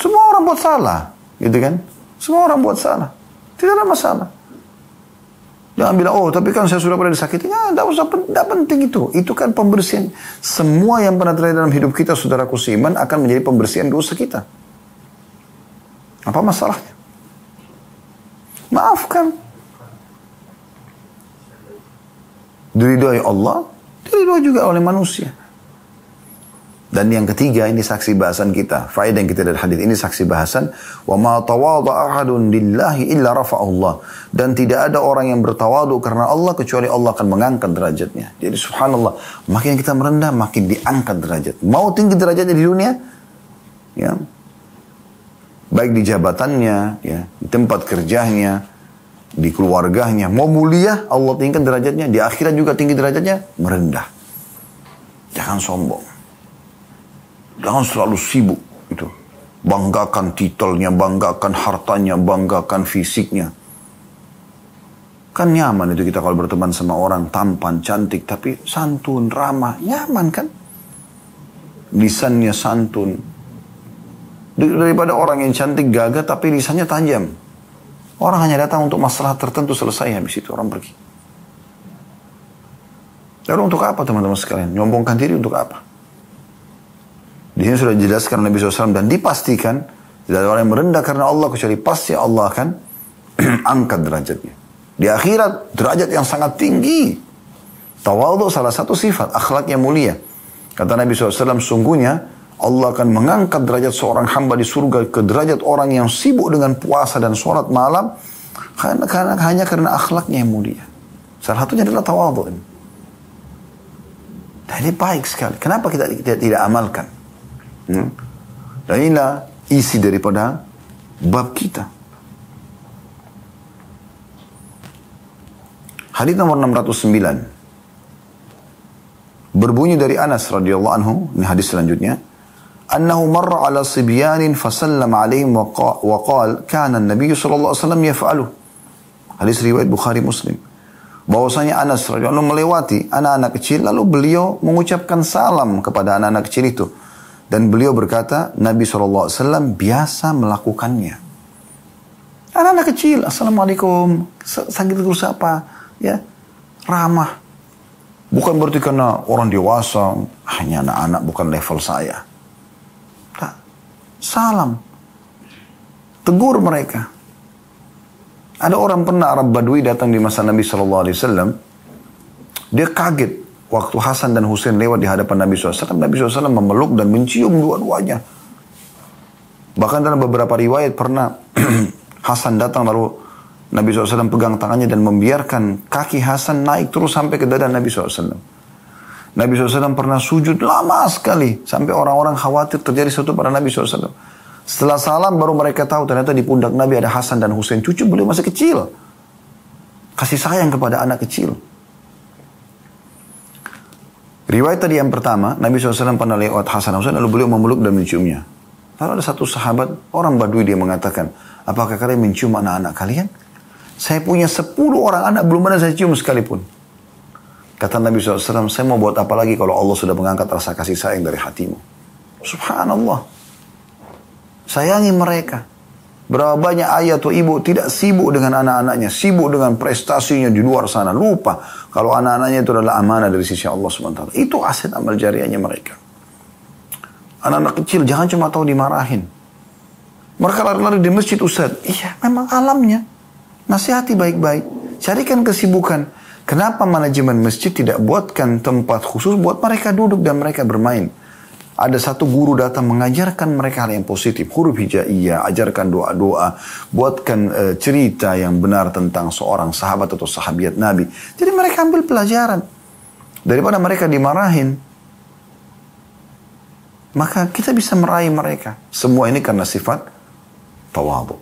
Semua orang buat salah, gitu kan? Semua orang buat salah. Tidak ada masalah. Jangan bilang, oh tapi kan saya sudah pernah disakiti. Ya, tidak usah, tidak penting itu. Itu kan pembersihan. Semua yang pernah terjadi dalam hidup kita, saudara kusiman akan menjadi pembersihan dosa kita. Apa masalahnya? Maafkan. Diridhoi Allah, diridhoi juga oleh manusia. Dan yang ketiga ini saksi bahasan kita. Faedah yang kita dari hadis ini saksi bahasan wa ma tawadha ahadun lillahi illa Allah Dan tidak ada orang yang bertawadu karena Allah kecuali Allah akan mengangkat derajatnya. Jadi subhanallah, makin kita merendah makin diangkat derajat. Mau tinggi derajatnya di dunia ya. Baik di jabatannya ya, di tempat kerjanya, di keluarganya. Mau mulia, Allah tinggikan derajatnya. Di akhirat juga tinggi derajatnya, merendah. Jangan sombong. Jangan selalu sibuk. Itu. Banggakan titelnya, banggakan hartanya, banggakan fisiknya. Kan nyaman itu kita kalau berteman sama orang tampan, cantik, tapi santun, ramah. Nyaman kan? Lisannya santun. Daripada orang yang cantik gagah tapi lisannya tajam. Orang hanya datang untuk masalah tertentu selesai habis itu orang pergi. Lalu untuk apa teman-teman sekalian? Nyombongkan diri untuk apa? Di sini sudah dijelaskan Nabi SAW dan dipastikan tidak ada orang yang merendah karena Allah kecuali pasti Allah akan angkat derajatnya. Di akhirat derajat yang sangat tinggi. Tawaldo salah satu sifat akhlak yang mulia. Kata Nabi SAW sungguhnya Allah akan mengangkat derajat seorang hamba di surga ke derajat orang yang sibuk dengan puasa dan sholat malam karena, karena hanya karena akhlaknya yang mulia. Salah satunya adalah tawadhu. Jadi baik sekali. Kenapa kita, kita tidak amalkan? Hmm? Dan inilah isi daripada bab kita. Hadis nomor 609. Berbunyi dari Anas radhiyallahu anhu, ini hadis selanjutnya. أنه مر على صبيان فسلم عليهم وقال كان النبي صلى الله عليه وسلم يفعله hadis riwayat Bukhari Muslim bahwasanya Anas radhiyallahu melewati anak-anak kecil lalu beliau mengucapkan salam kepada anak-anak kecil itu dan beliau berkata Nabi SAW biasa melakukannya anak-anak kecil Assalamualaikum sakit terus apa ya ramah bukan berarti karena orang dewasa hanya ah, anak-anak bukan level saya Salam. Tegur mereka. Ada orang pernah Arab Badui datang di masa Nabi Shallallahu Alaihi Wasallam. Dia kaget waktu Hasan dan Husain lewat di hadapan Nabi SAW. Nabi SAW memeluk dan mencium dua-duanya. Bahkan dalam beberapa riwayat pernah Hasan datang lalu Nabi SAW pegang tangannya dan membiarkan kaki Hasan naik terus sampai ke dada Nabi SAW. Nabi SAW pernah sujud lama sekali. Sampai orang-orang khawatir terjadi sesuatu pada Nabi SAW. Setelah salam baru mereka tahu ternyata di pundak Nabi ada Hasan dan Husain. Cucu beliau masih kecil. Kasih sayang kepada anak kecil. Riwayat tadi yang pertama, Nabi SAW pernah lewat Hasan Husain lalu beliau memeluk dan menciumnya. Lalu ada satu sahabat, orang badui dia mengatakan, apakah kalian mencium anak-anak kalian? Saya punya sepuluh orang anak belum pernah saya cium sekalipun. Kata Nabi SAW, saya mau buat apa lagi kalau Allah sudah mengangkat rasa kasih sayang dari hatimu. Subhanallah. Sayangi mereka. Berapa banyak ayah atau ibu tidak sibuk dengan anak-anaknya. Sibuk dengan prestasinya di luar sana. Lupa kalau anak-anaknya itu adalah amanah dari sisi Allah SWT. Itu aset amal jariahnya mereka. Anak-anak kecil jangan cuma tahu dimarahin. Mereka lari-lari di masjid Ustaz. Iya memang alamnya. Nasihati baik-baik. Carikan kesibukan Kenapa manajemen masjid tidak buatkan tempat khusus buat mereka duduk dan mereka bermain? Ada satu guru datang mengajarkan mereka hal yang positif, huruf hijaiyah, ajarkan doa-doa, buatkan e, cerita yang benar tentang seorang sahabat atau sahabat Nabi. Jadi mereka ambil pelajaran daripada mereka dimarahin. Maka kita bisa meraih mereka. Semua ini karena sifat tawadhu.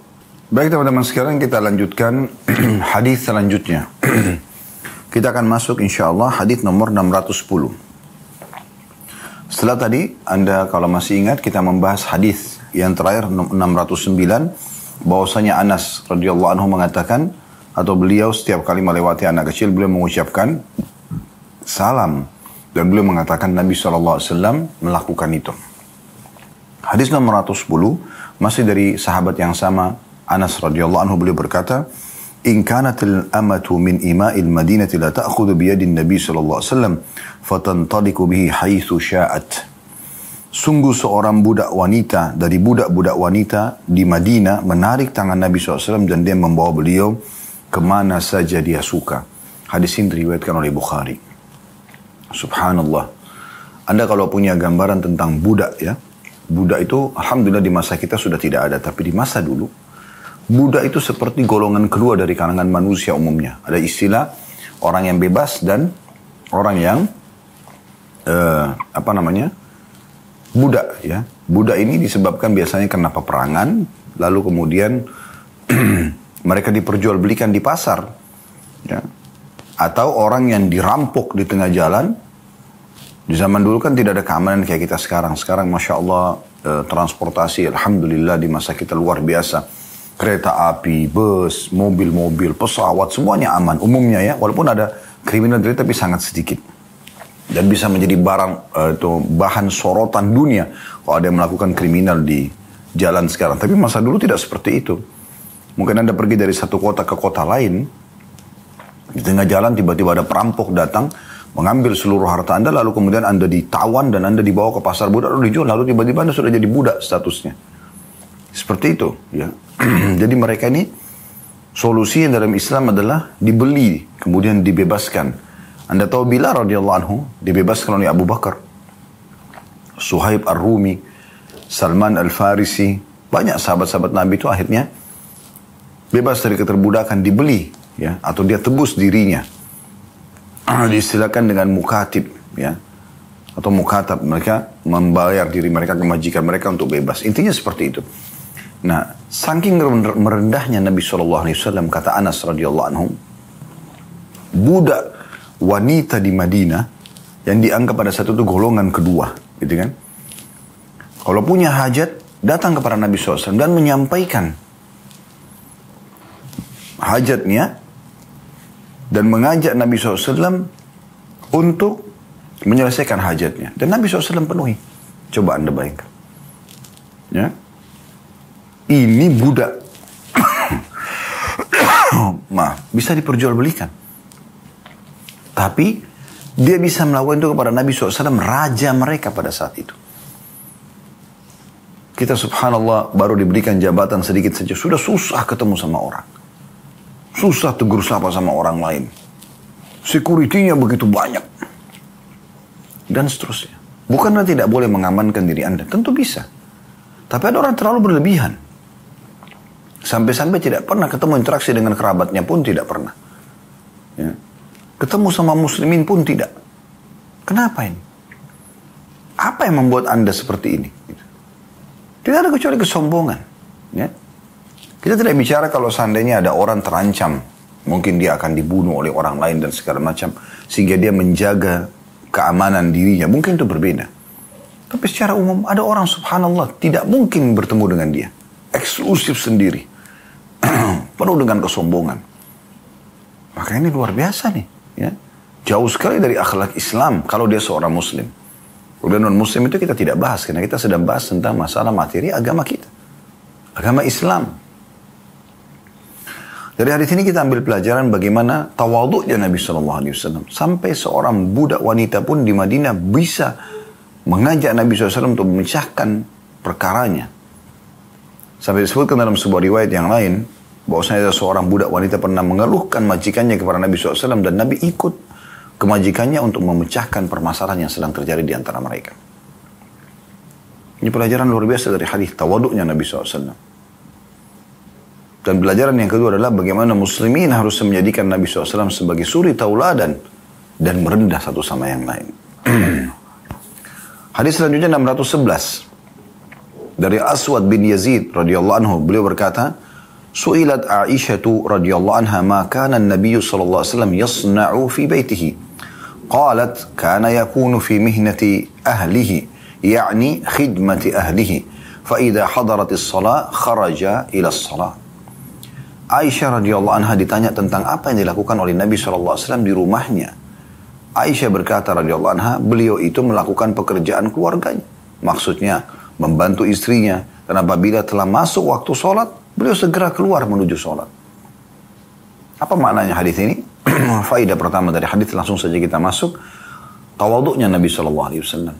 Baik teman-teman, sekarang kita lanjutkan hadis selanjutnya. Kita akan masuk insya Allah hadis nomor 610. Setelah tadi Anda kalau masih ingat kita membahas hadis yang terakhir 609 bahwasanya Anas radhiyallahu anhu mengatakan atau beliau setiap kali melewati anak kecil beliau mengucapkan salam dan beliau mengatakan Nabi SAW melakukan itu. Hadis nomor 110 masih dari sahabat yang sama Anas radhiyallahu anhu beliau berkata, إن كانت الأمة من إماء المدينة لا تأخذ بيد النبي صلى الله عليه وسلم فتنطلق به حيث شاءت Sungguh seorang budak wanita dari budak-budak wanita di Madinah menarik tangan Nabi SAW dan dia membawa beliau kemana saja dia suka. Hadis ini diriwayatkan oleh Bukhari. Subhanallah. Anda kalau punya gambaran tentang budak ya. Budak itu Alhamdulillah di masa kita sudah tidak ada. Tapi di masa dulu Buddha itu seperti golongan kedua dari kalangan manusia umumnya. Ada istilah orang yang bebas dan orang yang uh, apa namanya Buddha ya. Buddha ini disebabkan biasanya karena peperangan, lalu kemudian mereka diperjualbelikan di pasar, ya. atau orang yang dirampok di tengah jalan. Di zaman dulu kan tidak ada keamanan kayak kita sekarang. Sekarang masya Allah eh, transportasi, alhamdulillah di masa kita luar biasa kereta api, bus, mobil-mobil, pesawat, semuanya aman. Umumnya ya, walaupun ada kriminal rate tapi sangat sedikit. Dan bisa menjadi barang atau eh, bahan sorotan dunia kalau ada yang melakukan kriminal di jalan sekarang. Tapi masa dulu tidak seperti itu. Mungkin Anda pergi dari satu kota ke kota lain, di tengah jalan tiba-tiba ada perampok datang, mengambil seluruh harta Anda, lalu kemudian Anda ditawan dan Anda dibawa ke pasar budak, lalu dijual, lalu tiba-tiba Anda sudah jadi budak statusnya. Seperti itu, ya. Jadi mereka ini solusi yang dalam Islam adalah dibeli kemudian dibebaskan. Anda tahu bila radhiyallahu anhu dibebaskan oleh Abu Bakar, Suhaib Ar-Rumi, Salman Al-Farisi, banyak sahabat-sahabat Nabi itu akhirnya bebas dari keterbudakan dibeli ya atau dia tebus dirinya. Disilakan dengan mukatib ya atau mukatab mereka membayar diri mereka kemajikan mereka untuk bebas. Intinya seperti itu. Nah, saking merendahnya Nabi Shallallahu Alaihi Wasallam kata Anas radhiyallahu anhu, budak wanita di Madinah yang dianggap pada satu itu golongan kedua, gitu kan? Kalau punya hajat datang kepada Nabi SAW dan menyampaikan hajatnya dan mengajak Nabi SAW untuk menyelesaikan hajatnya. Dan Nabi SAW penuhi. Coba anda bayangkan. Ya, ini budak, maaf bisa diperjualbelikan tapi dia bisa melakukan itu kepada Nabi SAW raja mereka pada saat itu kita subhanallah baru diberikan jabatan sedikit saja sudah susah ketemu sama orang susah tegur sapa sama orang lain sekuritinya begitu banyak dan seterusnya Bukanlah tidak boleh mengamankan diri anda tentu bisa tapi ada orang terlalu berlebihan Sampai-sampai tidak pernah ketemu interaksi dengan kerabatnya pun tidak pernah. Ya. Ketemu sama muslimin pun tidak. Kenapa ini? Apa yang membuat anda seperti ini? Tidak ada kecuali kesombongan. Ya. Kita tidak bicara kalau seandainya ada orang terancam. Mungkin dia akan dibunuh oleh orang lain dan segala macam. Sehingga dia menjaga keamanan dirinya. Mungkin itu berbeda. Tapi secara umum ada orang subhanallah tidak mungkin bertemu dengan dia. Eksklusif sendiri. penuh dengan kesombongan. Maka ini luar biasa nih, ya. Jauh sekali dari akhlak Islam kalau dia seorang muslim. Kemudian non muslim itu kita tidak bahas karena kita sedang bahas tentang masalah materi agama kita. Agama Islam. Dari hari ini kita ambil pelajaran bagaimana tawaduknya Nabi Shallallahu Alaihi Wasallam sampai seorang budak wanita pun di Madinah bisa mengajak Nabi SAW untuk memecahkan perkaranya. Sampai disebutkan dalam sebuah riwayat yang lain, bahwasanya ada seorang budak wanita pernah mengeluhkan majikannya kepada Nabi SAW dan Nabi ikut ke majikannya untuk memecahkan permasalahan yang sedang terjadi di antara mereka. Ini pelajaran luar biasa dari hadis tawaduknya Nabi SAW. Dan pelajaran yang kedua adalah bagaimana muslimin harus menjadikan Nabi SAW sebagai suri tauladan dan merendah satu sama yang lain. hadis selanjutnya 611 dari Aswad bin Yazid radhiyallahu anhu beliau berkata Su'ilat Aisyah radhiyallahu anha ma kana sallallahu alaihi wasallam yasna'u fi baitihi Aisyah radhiyallahu anha ditanya tentang apa yang dilakukan oleh Nabi SAW di rumahnya. Aisyah berkata radhiyallahu anha, beliau itu melakukan pekerjaan keluarganya. Maksudnya, membantu istrinya. Dan apabila telah masuk waktu sholat, beliau segera keluar menuju sholat. Apa maknanya hadis ini? Faidah pertama dari hadis langsung saja kita masuk. Tawaduknya Nabi Shallallahu Alaihi Wasallam.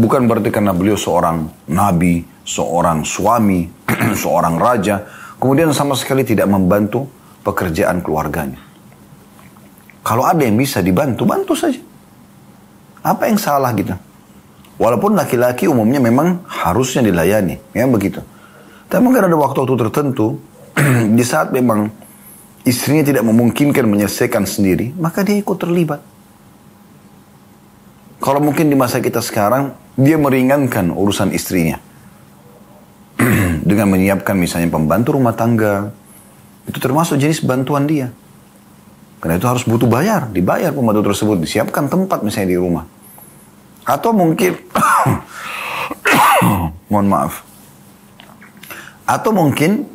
Bukan berarti karena beliau seorang nabi, seorang suami, seorang raja, kemudian sama sekali tidak membantu pekerjaan keluarganya. Kalau ada yang bisa dibantu, bantu saja. Apa yang salah kita? Walaupun laki-laki umumnya memang harusnya dilayani, ya begitu. Tapi mungkin ada waktu-waktu tertentu di saat memang istrinya tidak memungkinkan menyelesaikan sendiri, maka dia ikut terlibat. Kalau mungkin di masa kita sekarang, dia meringankan urusan istrinya. Dengan menyiapkan misalnya pembantu rumah tangga, itu termasuk jenis bantuan dia. Karena itu harus butuh bayar, dibayar pembantu tersebut, disiapkan tempat misalnya di rumah. Atau mungkin mohon maaf. Atau mungkin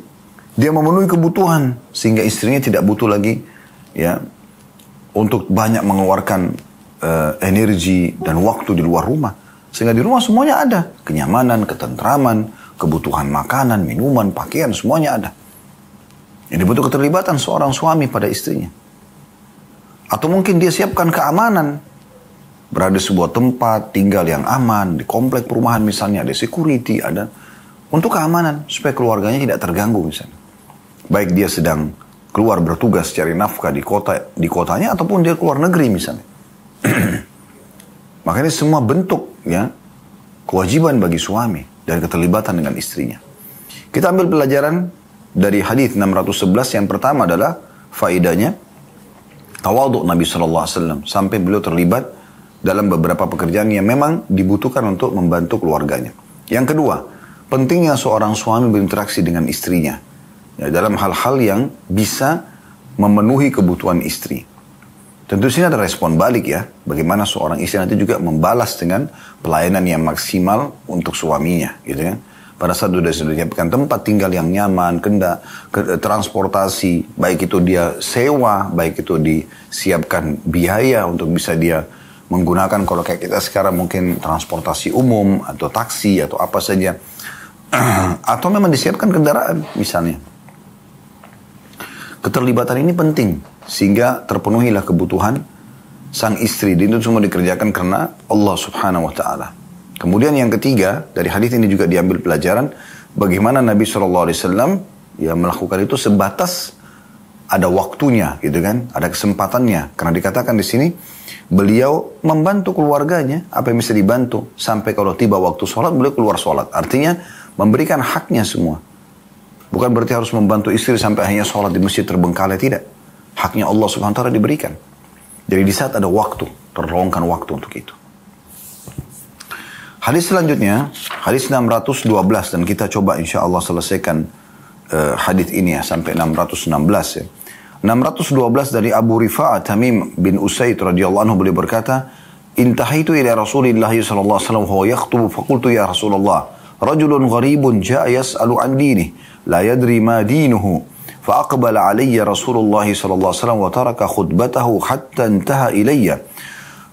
dia memenuhi kebutuhan sehingga istrinya tidak butuh lagi ya untuk banyak mengeluarkan uh, energi dan waktu di luar rumah. Sehingga di rumah semuanya ada, kenyamanan, ketentraman, kebutuhan makanan, minuman, pakaian semuanya ada. Ini butuh keterlibatan seorang suami pada istrinya. Atau mungkin dia siapkan keamanan berada di sebuah tempat, tinggal yang aman, di komplek perumahan misalnya ada security, ada untuk keamanan supaya keluarganya tidak terganggu misalnya. Baik dia sedang keluar bertugas cari nafkah di kota di kotanya ataupun dia keluar negeri misalnya. Makanya semua bentuk ya kewajiban bagi suami dan keterlibatan dengan istrinya. Kita ambil pelajaran dari hadis 611 yang pertama adalah faidahnya tawaduk Nabi Shallallahu alaihi wasallam sampai beliau terlibat dalam beberapa pekerjaan yang memang dibutuhkan untuk membantu keluarganya. Yang kedua, pentingnya seorang suami berinteraksi dengan istrinya ya, dalam hal-hal yang bisa memenuhi kebutuhan istri. Tentu sini ada respon balik ya, bagaimana seorang istri nanti juga membalas dengan pelayanan yang maksimal untuk suaminya, gitu kan. Pada saat sudah disediakan tempat tinggal yang nyaman, kenda, ke, eh, transportasi, baik itu dia sewa, baik itu disiapkan biaya untuk bisa dia menggunakan kalau kayak kita sekarang mungkin transportasi umum atau taksi atau apa saja atau memang disiapkan kendaraan misalnya keterlibatan ini penting sehingga terpenuhilah kebutuhan sang istri dan itu semua dikerjakan karena Allah Subhanahu wa taala. Kemudian yang ketiga dari hadis ini juga diambil pelajaran bagaimana Nabi SAW ya melakukan itu sebatas ada waktunya gitu kan, ada kesempatannya. Karena dikatakan di sini beliau membantu keluarganya apa yang bisa dibantu sampai kalau tiba waktu sholat beliau keluar sholat. Artinya memberikan haknya semua. Bukan berarti harus membantu istri sampai hanya sholat di masjid terbengkalai tidak. Haknya Allah Subhanahu wa taala diberikan. Jadi di saat ada waktu, terlongkan waktu untuk itu. Hadis selanjutnya, hadis 612 dan kita coba insya Allah selesaikan uh, eh, hadis ini ya sampai 616 ya. 612 dari Abu Rifa'ah Tamim bin Usaid radhiyallahu anhu beliau berkata, "Intahaitu ila Rasulillah sallallahu alaihi wasallam huwa yakhtubu faqultu ya Rasulullah, rajulun gharibun jaa yas'alu an dinihi, la yadri ma dinuhu." فأقبل علي رسول الله صلى الله عليه وسلم وترك خطبته حتى انتهى إلي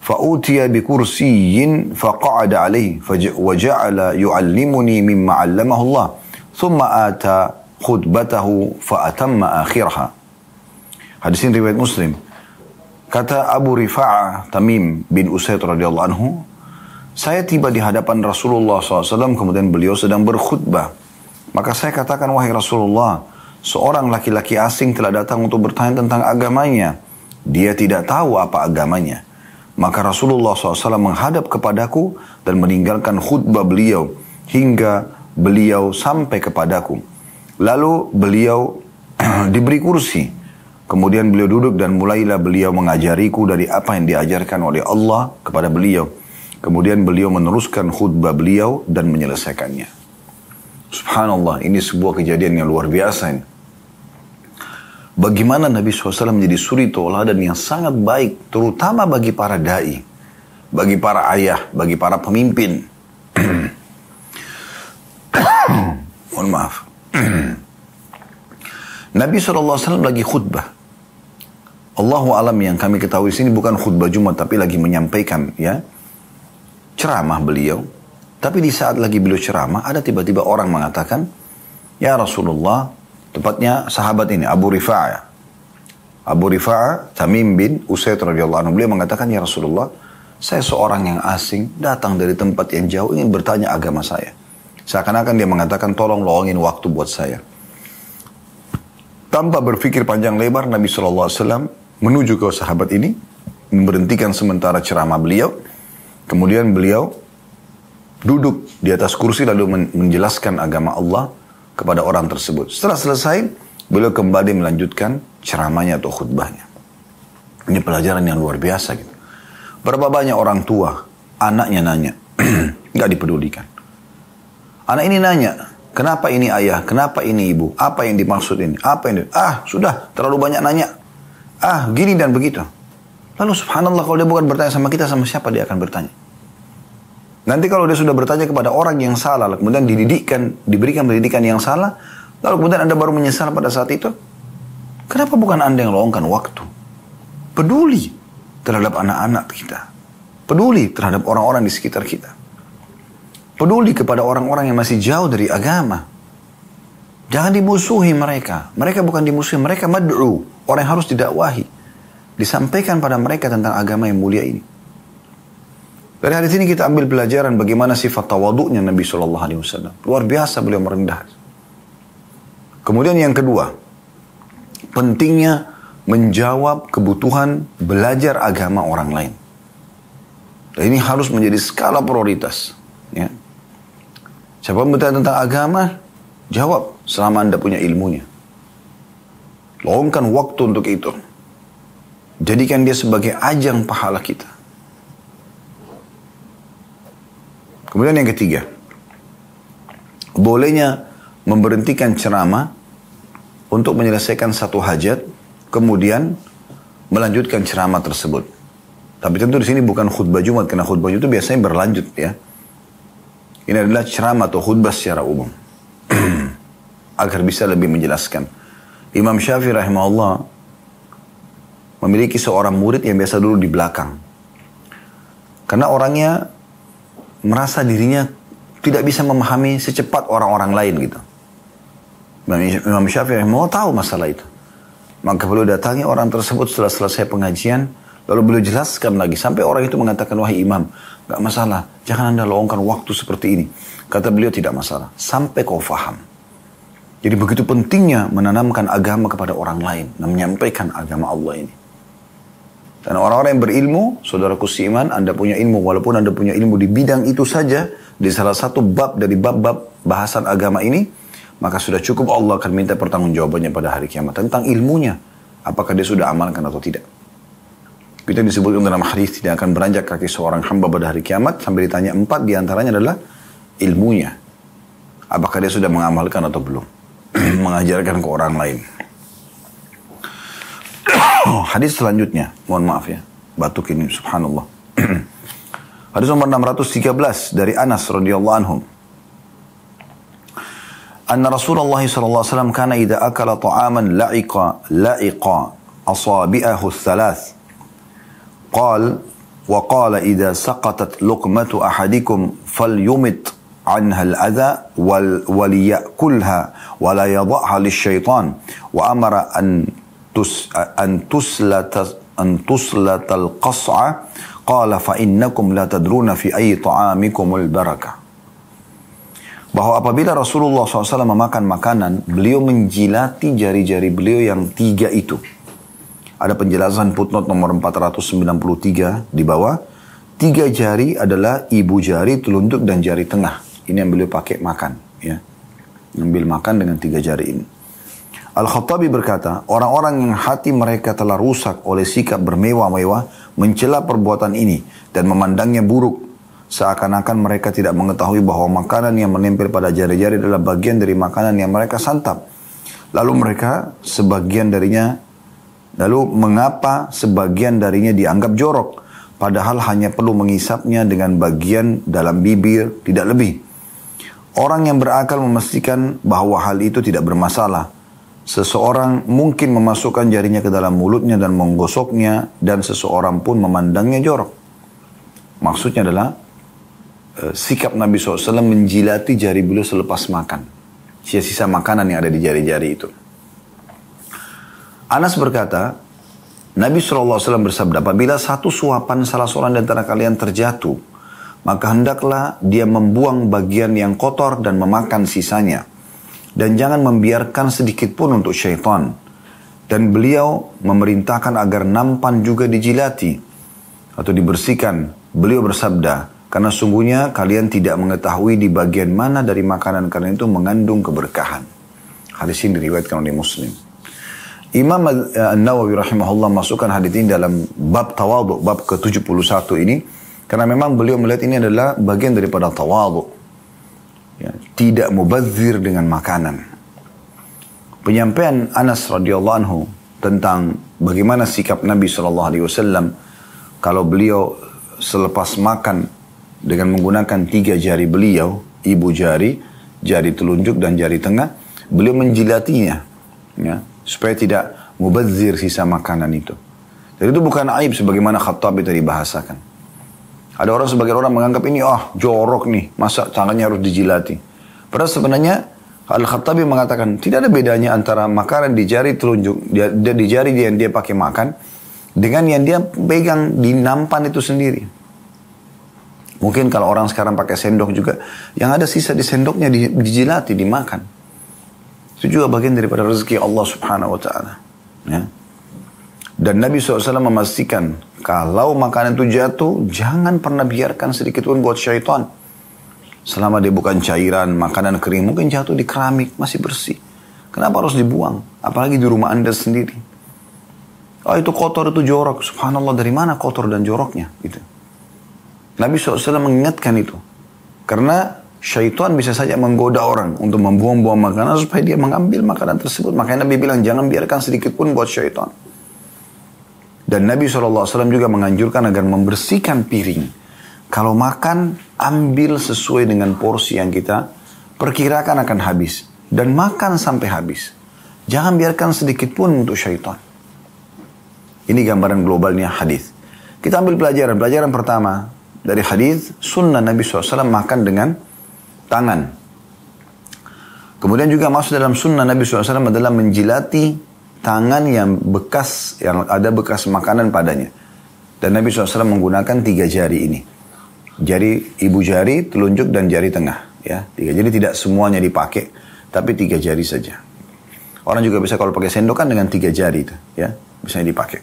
فأوتي بكرسي فقعد عليه وجعل يعلمني مما علمه الله ثم آتى khutbatahu fa'atamma akhirha. Hadis ini riwayat Muslim. Kata Abu Rifa'a Tamim bin Usaid radhiyallahu anhu, saya tiba di hadapan Rasulullah SAW kemudian beliau sedang berkhutbah. Maka saya katakan wahai Rasulullah, seorang laki-laki asing telah datang untuk bertanya tentang agamanya. Dia tidak tahu apa agamanya. Maka Rasulullah SAW menghadap kepadaku dan meninggalkan khutbah beliau hingga beliau sampai kepadaku. Lalu beliau diberi kursi. Kemudian beliau duduk dan mulailah beliau mengajariku dari apa yang diajarkan oleh Allah kepada beliau. Kemudian beliau meneruskan khutbah beliau dan menyelesaikannya. Subhanallah, ini sebuah kejadian yang luar biasa ini. Bagaimana Nabi SAW menjadi suri tauladan yang sangat baik, terutama bagi para da'i, bagi para ayah, bagi para pemimpin. Mohon maaf. Nabi SAW lagi khutbah. Allahu alam yang kami ketahui sini bukan khutbah Jumat tapi lagi menyampaikan ya ceramah beliau. Tapi di saat lagi beliau ceramah ada tiba-tiba orang mengatakan, "Ya Rasulullah, tepatnya sahabat ini Abu Rifa'ah. Abu Rifa'ah Tamim bin Usaid radhiyallahu anhu beliau mengatakan, "Ya Rasulullah, saya seorang yang asing datang dari tempat yang jauh ingin bertanya agama saya." Seakan-akan dia mengatakan, "Tolong lolongin waktu buat saya." Tanpa berpikir panjang lebar, Nabi SAW menuju ke sahabat ini, memberhentikan sementara ceramah beliau. Kemudian beliau duduk di atas kursi lalu menjelaskan agama Allah kepada orang tersebut. Setelah selesai, beliau kembali melanjutkan ceramahnya atau khutbahnya. Ini pelajaran yang luar biasa gitu. Berapa banyak orang tua, anaknya nanya, nggak dipedulikan. Anak ini nanya, Kenapa ini ayah? Kenapa ini ibu? Apa yang dimaksud ini? Apa ini? Ah, sudah terlalu banyak nanya. Ah, gini dan begitu. Lalu subhanallah kalau dia bukan bertanya sama kita sama siapa dia akan bertanya. Nanti kalau dia sudah bertanya kepada orang yang salah, kemudian dididikkan, diberikan pendidikan yang salah, lalu kemudian Anda baru menyesal pada saat itu, kenapa bukan Anda yang luangkan waktu? Peduli terhadap anak-anak kita. Peduli terhadap orang-orang di sekitar kita peduli kepada orang-orang yang masih jauh dari agama. Jangan dimusuhi mereka. Mereka bukan dimusuhi, mereka mad'u. Orang yang harus didakwahi. Disampaikan pada mereka tentang agama yang mulia ini. Dari hadis ini kita ambil pelajaran bagaimana sifat tawaduknya Nabi Shallallahu Alaihi Wasallam. Luar biasa beliau merendah. Kemudian yang kedua, pentingnya menjawab kebutuhan belajar agama orang lain. Dan ini harus menjadi skala prioritas. Ya. Siapa yang bertanya tentang agama, jawab selama Anda punya ilmunya. Longkan waktu untuk itu. Jadikan dia sebagai ajang pahala kita. Kemudian yang ketiga, bolehnya memberhentikan ceramah untuk menyelesaikan satu hajat, kemudian melanjutkan ceramah tersebut. Tapi tentu di sini bukan khutbah Jumat, karena khutbah Jumat itu biasanya berlanjut ya. Ini adalah ceramah atau khutbah secara umum. Agar bisa lebih menjelaskan. Imam Syafi'i rahimahullah memiliki seorang murid yang biasa dulu di belakang. Karena orangnya merasa dirinya tidak bisa memahami secepat orang-orang lain gitu. Imam Syafi'i rahimahullah tahu masalah itu. Maka beliau datangi orang tersebut setelah selesai pengajian. Lalu beliau jelaskan lagi sampai orang itu mengatakan, wahai imam, Gak masalah. Jangan Anda loongkan waktu seperti ini. Kata beliau tidak masalah. Sampai kau faham. Jadi begitu pentingnya menanamkan agama kepada orang lain. Dan menyampaikan agama Allah ini. Dan orang-orang yang berilmu, saudaraku kusiman, Anda punya ilmu. Walaupun Anda punya ilmu di bidang itu saja, di salah satu bab dari bab-bab bahasan agama ini, maka sudah cukup Allah akan minta pertanggungjawabannya pada hari kiamat tentang ilmunya. Apakah dia sudah amalkan atau tidak. Kita disebutkan dalam hadis tidak akan beranjak kaki seorang hamba pada hari kiamat sampai ditanya empat diantaranya adalah ilmunya. Apakah dia sudah mengamalkan atau belum? Mengajarkan ke orang lain. hadis selanjutnya, mohon maaf ya, batuk ini subhanallah. hadis nomor 613 dari Anas radhiyallahu anhum. Anna rasulullah sallallahu alaihi wasallam عليه وسلم كان إذا أكل طعاما لعق thalath قال وقال إذا سقطت لقمة أحدكم فليمت عنها الأذى وليأكلها ولا يضعها للشيطان وأمر أن تس أن تسلت أن تسلت القصعة قال فإنكم لا تدرون في أي طعامكم البركة bahwa apabila Rasulullah SAW memakan makanan, beliau menjilati jari-jari beliau yang tiga itu. Ada penjelasan putnot nomor 493 di bawah. Tiga jari adalah ibu jari, telunjuk, dan jari tengah. Ini yang beliau pakai makan. Ya. Ambil makan dengan tiga jari ini. Al-Khattabi berkata, orang-orang yang hati mereka telah rusak oleh sikap bermewah-mewah mencela perbuatan ini dan memandangnya buruk. Seakan-akan mereka tidak mengetahui bahwa makanan yang menempel pada jari-jari adalah bagian dari makanan yang mereka santap. Lalu mereka sebagian darinya Lalu mengapa sebagian darinya dianggap jorok? Padahal hanya perlu mengisapnya dengan bagian dalam bibir, tidak lebih. Orang yang berakal memastikan bahwa hal itu tidak bermasalah. Seseorang mungkin memasukkan jarinya ke dalam mulutnya dan menggosoknya dan seseorang pun memandangnya jorok. Maksudnya adalah eh, sikap Nabi SAW menjilati jari beliau selepas makan. Sisa-sisa makanan yang ada di jari-jari itu. Anas berkata, Nabi SAW bersabda, apabila satu suapan salah seorang di antara kalian terjatuh, maka hendaklah dia membuang bagian yang kotor dan memakan sisanya. Dan jangan membiarkan sedikit pun untuk syaitan. Dan beliau memerintahkan agar nampan juga dijilati atau dibersihkan. Beliau bersabda, karena sungguhnya kalian tidak mengetahui di bagian mana dari makanan kalian itu mengandung keberkahan. Hadis ini diriwayatkan oleh Muslim. Imam eh, nawawi rahimahullah masukkan hadis ini dalam bab tawadhu, bab ke-71 ini karena memang beliau melihat ini adalah bagian daripada tawadhu. Ya, tidak mubazir dengan makanan. Penyampaian Anas radhiyallahu anhu tentang bagaimana sikap Nabi sallallahu alaihi wasallam kalau beliau selepas makan dengan menggunakan tiga jari beliau, ibu jari, jari telunjuk dan jari tengah, beliau menjilatinya. Ya, supaya tidak mubazir sisa makanan itu. Jadi itu bukan aib sebagaimana Khattab tadi bahasakan. Ada orang sebagian orang menganggap ini oh, jorok nih, masa tangannya harus dijilati. Padahal sebenarnya Al-Khattabi mengatakan tidak ada bedanya antara makanan di jari telunjuk, dia, dia di jari yang dia pakai makan dengan yang dia pegang di nampan itu sendiri. Mungkin kalau orang sekarang pakai sendok juga, yang ada sisa di sendoknya dijilati, dimakan. Itu juga bagian daripada rezeki Allah subhanahu wa ta'ala. Ya. Dan Nabi SAW memastikan, kalau makanan itu jatuh, jangan pernah biarkan sedikit pun buat syaitan. Selama dia bukan cairan, makanan kering, mungkin jatuh di keramik, masih bersih. Kenapa harus dibuang? Apalagi di rumah anda sendiri. Oh itu kotor, itu jorok. Subhanallah dari mana kotor dan joroknya? Gitu. Nabi SAW mengingatkan itu. Karena syaitan bisa saja menggoda orang untuk membuang-buang makanan supaya dia mengambil makanan tersebut. Makanya Nabi bilang jangan biarkan sedikit pun buat syaitan. Dan Nabi SAW juga menganjurkan agar membersihkan piring. Kalau makan, ambil sesuai dengan porsi yang kita perkirakan akan habis. Dan makan sampai habis. Jangan biarkan sedikit pun untuk syaitan. Ini gambaran globalnya hadis. Kita ambil pelajaran. Pelajaran pertama dari hadis sunnah Nabi SAW makan dengan tangan. Kemudian juga masuk dalam sunnah Nabi SAW adalah menjilati tangan yang bekas, yang ada bekas makanan padanya. Dan Nabi SAW menggunakan tiga jari ini. Jari ibu jari, telunjuk, dan jari tengah. Ya, tiga. Jadi tidak semuanya dipakai, tapi tiga jari saja. Orang juga bisa kalau pakai sendok kan dengan tiga jari itu, ya, misalnya dipakai.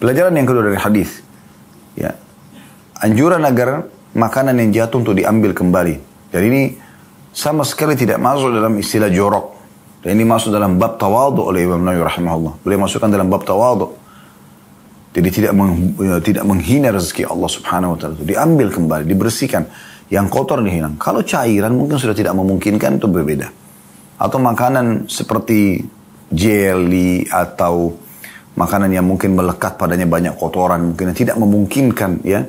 Pelajaran yang kedua dari hadis, ya, anjuran agar makanan yang jatuh untuk diambil kembali. Jadi ini sama sekali tidak masuk dalam istilah jorok. Dan ini masuk dalam bab tawadhu oleh Imam Nawawi rahimahullah. Beliau masukkan dalam bab tawadhu. Jadi tidak meng, ya, tidak menghina rezeki Allah Subhanahu wa taala itu diambil kembali, dibersihkan. Yang kotor dihilang. Kalau cairan mungkin sudah tidak memungkinkan itu berbeda. Atau makanan seperti jelly atau makanan yang mungkin melekat padanya banyak kotoran mungkin tidak memungkinkan ya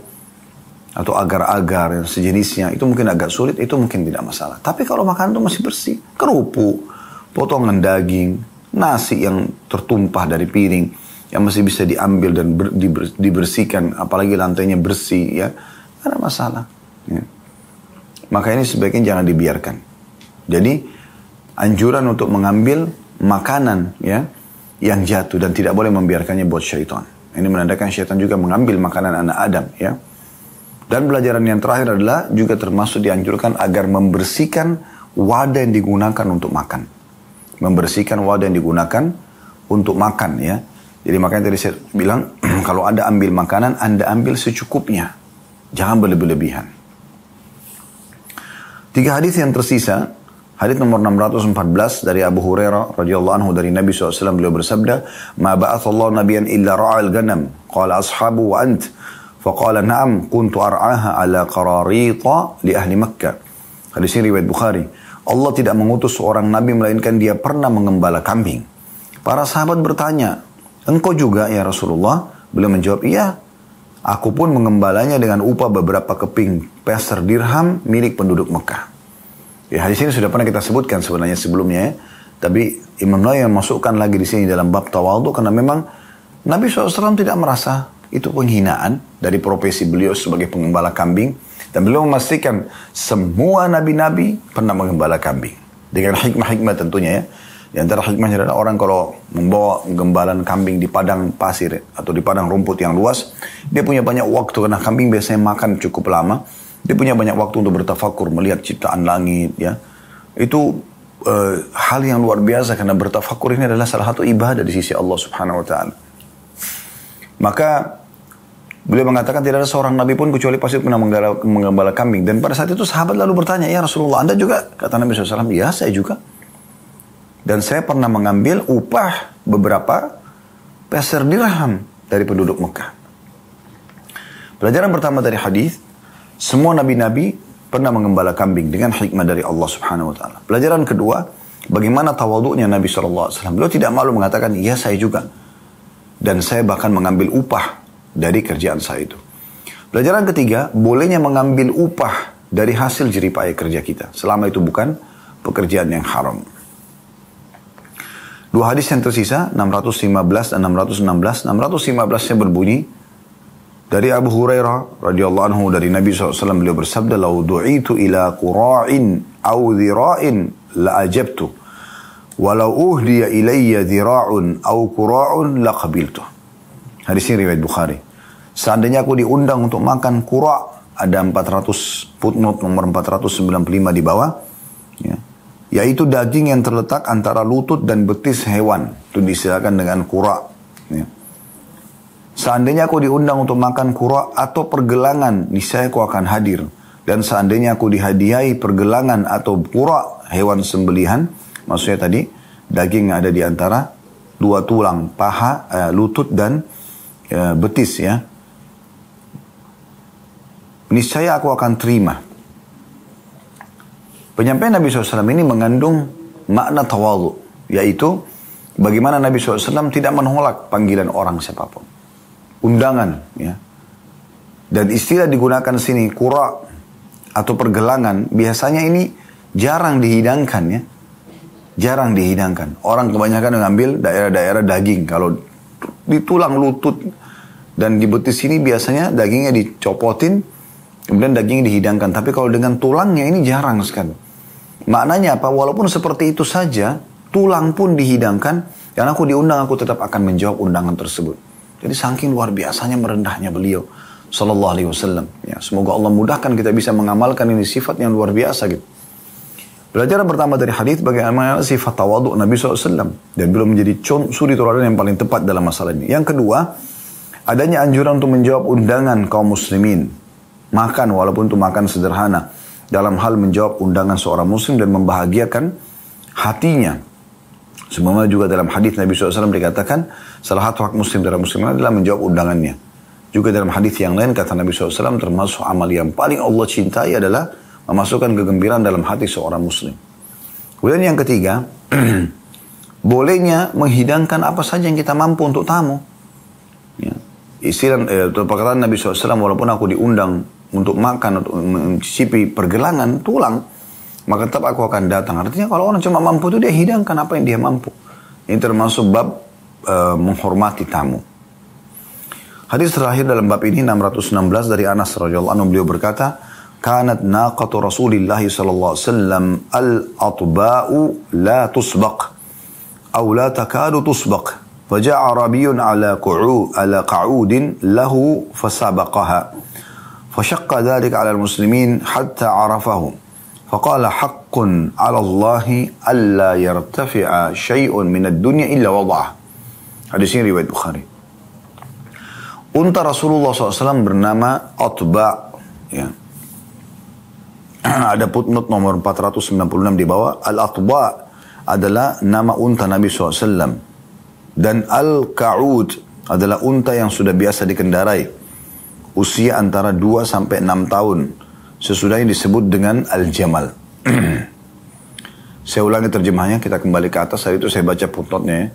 atau agar-agar yang sejenisnya itu mungkin agak sulit itu mungkin tidak masalah tapi kalau makanan itu masih bersih kerupuk potongan daging nasi yang tertumpah dari piring yang masih bisa diambil dan ber, diber, dibersihkan apalagi lantainya bersih ya ada masalah ya. maka ini sebaiknya jangan dibiarkan jadi anjuran untuk mengambil makanan ya yang jatuh dan tidak boleh membiarkannya buat syaitan ini menandakan syaitan juga mengambil makanan anak Adam ya dan pelajaran yang terakhir adalah juga termasuk dianjurkan agar membersihkan wadah yang digunakan untuk makan. Membersihkan wadah yang digunakan untuk makan ya. Jadi makanya tadi saya bilang kalau Anda ambil makanan, Anda ambil secukupnya. Jangan berlebih-lebihan. Tiga hadis yang tersisa, hadis nomor 614 dari Abu Hurairah radhiyallahu anhu dari Nabi SAW beliau bersabda, "Ma ba'athallahu nabiyan illa ra'al ganam, qala ashabu wa ant." Faqala na'am kuntu ar'aha ala qararita li ahli Makkah. Hadis ini riwayat Bukhari. Allah tidak mengutus seorang nabi melainkan dia pernah mengembala kambing. Para sahabat bertanya, engkau juga ya Rasulullah? Beliau menjawab, iya. Aku pun mengembalanya dengan upah beberapa keping peser dirham milik penduduk Mekah. Ya, hadis ini sudah pernah kita sebutkan sebenarnya sebelumnya ya. Tapi Imam Nawawi yang masukkan lagi di sini dalam bab itu karena memang Nabi SAW tidak merasa itu penghinaan dari profesi beliau sebagai pengembala kambing. Dan beliau memastikan semua nabi-nabi pernah mengembala kambing. Dengan hikmah-hikmah tentunya ya. Di antara hikmahnya adalah orang kalau membawa gembalan kambing di padang pasir atau di padang rumput yang luas, dia punya banyak waktu karena kambing biasanya makan cukup lama. Dia punya banyak waktu untuk bertafakur, melihat ciptaan langit ya. Itu e, hal yang luar biasa karena bertafakur ini adalah salah satu ibadah di sisi Allah Subhanahu wa taala. Maka Beliau mengatakan tidak ada seorang nabi pun kecuali pasti pernah menggembala kambing. Dan pada saat itu sahabat lalu bertanya, ya Rasulullah Anda juga? Kata Nabi SAW, ya saya juga. Dan saya pernah mengambil upah beberapa peser dirham dari penduduk Mekah. Pelajaran pertama dari hadis, semua nabi-nabi pernah menggembala kambing dengan hikmah dari Allah Subhanahu wa taala. Pelajaran kedua, bagaimana tawaduknya Nabi SAW. Beliau tidak malu mengatakan, ya saya juga. Dan saya bahkan mengambil upah dari kerjaan saya itu. Pelajaran ketiga, bolehnya mengambil upah dari hasil jeripaya kerja kita. Selama itu bukan pekerjaan yang haram. Dua hadis yang tersisa, 615 dan 616. 615 yang berbunyi, dari Abu Hurairah radhiyallahu anhu dari Nabi SAW beliau bersabda, "Lau du'itu ila qura'in aw dhira'in la ajabtu, walau uhdiya ilayya dhira'un aw qura'un la qabiltu." Hadis ini riwayat Bukhari. Seandainya aku diundang untuk makan kura, ada 400 footnote nomor 495 di bawah. Ya. Yaitu daging yang terletak antara lutut dan betis hewan. Itu disilakan dengan kura. Ya. Seandainya aku diundang untuk makan kura atau pergelangan, niscaya aku akan hadir. Dan seandainya aku dihadiahi pergelangan atau kura hewan sembelihan, maksudnya tadi daging yang ada di antara dua tulang paha, eh, lutut dan Eh, betis ya. Ini saya aku akan terima. Penyampaian Nabi SAW ini mengandung makna tawadu. Yaitu bagaimana Nabi SAW tidak menolak panggilan orang siapapun. Undangan ya. Dan istilah digunakan sini kura atau pergelangan biasanya ini jarang dihidangkan ya. Jarang dihidangkan. Orang kebanyakan mengambil daerah-daerah daging. Kalau di tulang lutut dan di betis ini biasanya dagingnya dicopotin kemudian dagingnya dihidangkan tapi kalau dengan tulangnya ini jarang sekali maknanya apa walaupun seperti itu saja tulang pun dihidangkan dan aku diundang aku tetap akan menjawab undangan tersebut jadi saking luar biasanya merendahnya beliau Sallallahu Alaihi Wasallam. Ya, semoga Allah mudahkan kita bisa mengamalkan ini sifat yang luar biasa gitu. Pelajaran pertama dari hadis bagaimana sifat tawaduk Nabi SAW. Dan belum menjadi suri teladan yang paling tepat dalam masalah ini. Yang kedua, adanya anjuran untuk menjawab undangan kaum muslimin. Makan walaupun itu makan sederhana. Dalam hal menjawab undangan seorang muslim dan membahagiakan hatinya. Semua juga dalam hadis Nabi SAW dikatakan salah satu hak muslim dalam muslim adalah menjawab undangannya. Juga dalam hadis yang lain kata Nabi SAW termasuk amal yang paling Allah cintai adalah memasukkan kegembiraan dalam hati seorang muslim. Kemudian yang ketiga, bolehnya menghidangkan apa saja yang kita mampu untuk tamu. Ya. Istilah eh, perkataan Nabi SAW, walaupun aku diundang untuk makan, untuk mencicipi pergelangan tulang, maka tetap aku akan datang. Artinya kalau orang cuma mampu itu dia hidangkan apa yang dia mampu. Ini termasuk bab eh, menghormati tamu. Hadis terakhir dalam bab ini 616 dari Anas radhiyallahu anhu beliau berkata, كانت ناقة رسول الله صلى الله عليه وسلم الأطباء لا تسبق أو لا تكاد تسبق فجاء عربي على على قعود له فسبقها فشق ذلك على المسلمين حتى عرفه فقال حق على الله ألا يرتفع شيء من الدنيا إلا وضعه رواية أنت رسول الله صلى الله عليه وسلم برنامه أطباء يعني ada putnot nomor 496 di bawah. Al-Atba adalah nama unta Nabi SAW. Dan Al-Ka'ud adalah unta yang sudah biasa dikendarai. Usia antara 2 sampai 6 tahun. Sesudah Sesudahnya disebut dengan Al-Jamal. saya ulangi terjemahannya, kita kembali ke atas. Hari itu saya baca putnotnya ya.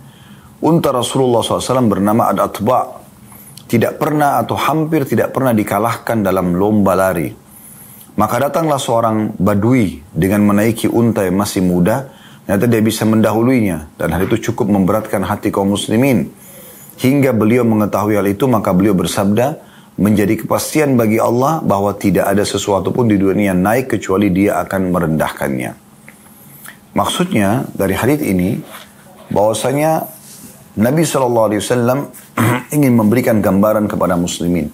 Unta Rasulullah SAW bernama Al atba Tidak pernah atau hampir tidak pernah dikalahkan dalam lomba lari maka datanglah seorang badui dengan menaiki unta yang masih muda. Ternyata dia bisa mendahulunya Dan hal itu cukup memberatkan hati kaum muslimin. Hingga beliau mengetahui hal itu maka beliau bersabda. Menjadi kepastian bagi Allah bahwa tidak ada sesuatu pun di dunia naik kecuali dia akan merendahkannya. Maksudnya dari hadith ini bahwasanya Nabi SAW ingin memberikan gambaran kepada muslimin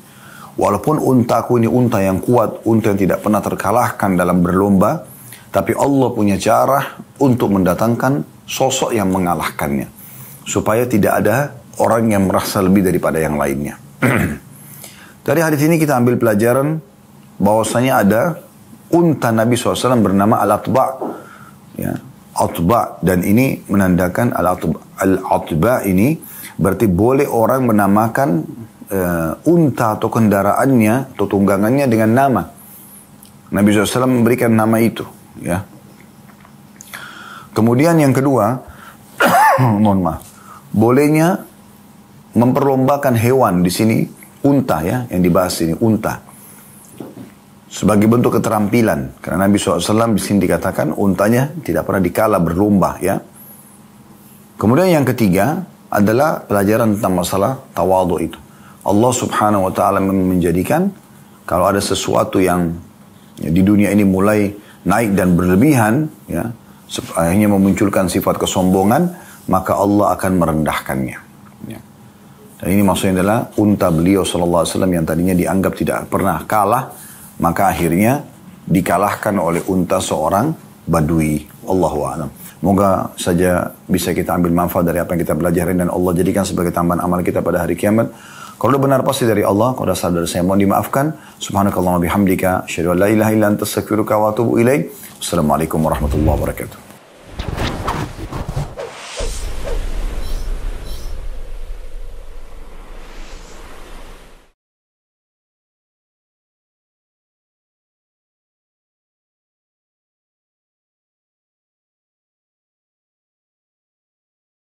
Walaupun untaku ini unta yang kuat, unta yang tidak pernah terkalahkan dalam berlomba, tapi Allah punya cara untuk mendatangkan sosok yang mengalahkannya. Supaya tidak ada orang yang merasa lebih daripada yang lainnya. Dari hadis ini kita ambil pelajaran bahwasanya ada unta Nabi SAW bernama Al-Atba. Ya, Atba dan ini menandakan Al-Atba. Al-Atba ini berarti boleh orang menamakan uh, unta atau kendaraannya atau tunggangannya dengan nama. Nabi SAW memberikan nama itu. Ya. Kemudian yang kedua, mohon maaf, bolehnya memperlombakan hewan di sini unta ya yang dibahas ini unta sebagai bentuk keterampilan karena Nabi SAW di sini dikatakan untanya tidak pernah dikala berlomba ya kemudian yang ketiga adalah pelajaran tentang masalah tawadu itu Allah subhanahu wa ta'ala menjadikan kalau ada sesuatu yang ya, di dunia ini mulai naik dan berlebihan, ya, akhirnya memunculkan sifat kesombongan, maka Allah akan merendahkannya. Ya. Dan ini maksudnya adalah unta beliau SAW yang tadinya dianggap tidak pernah kalah, maka akhirnya dikalahkan oleh unta seorang badui. Allahu a'lam. Moga saja bisa kita ambil manfaat dari apa yang kita pelajarin dan Allah jadikan sebagai tambahan amal kita pada hari kiamat. Kalau benar pasti dari Allah, kalau dasar dari saya mohon dimaafkan. Subhanakallah bihamdika, asyhadu la ilaha illa anta astaghfiruka wa atubu ilaik. Wassalamualaikum warahmatullahi wabarakatuh.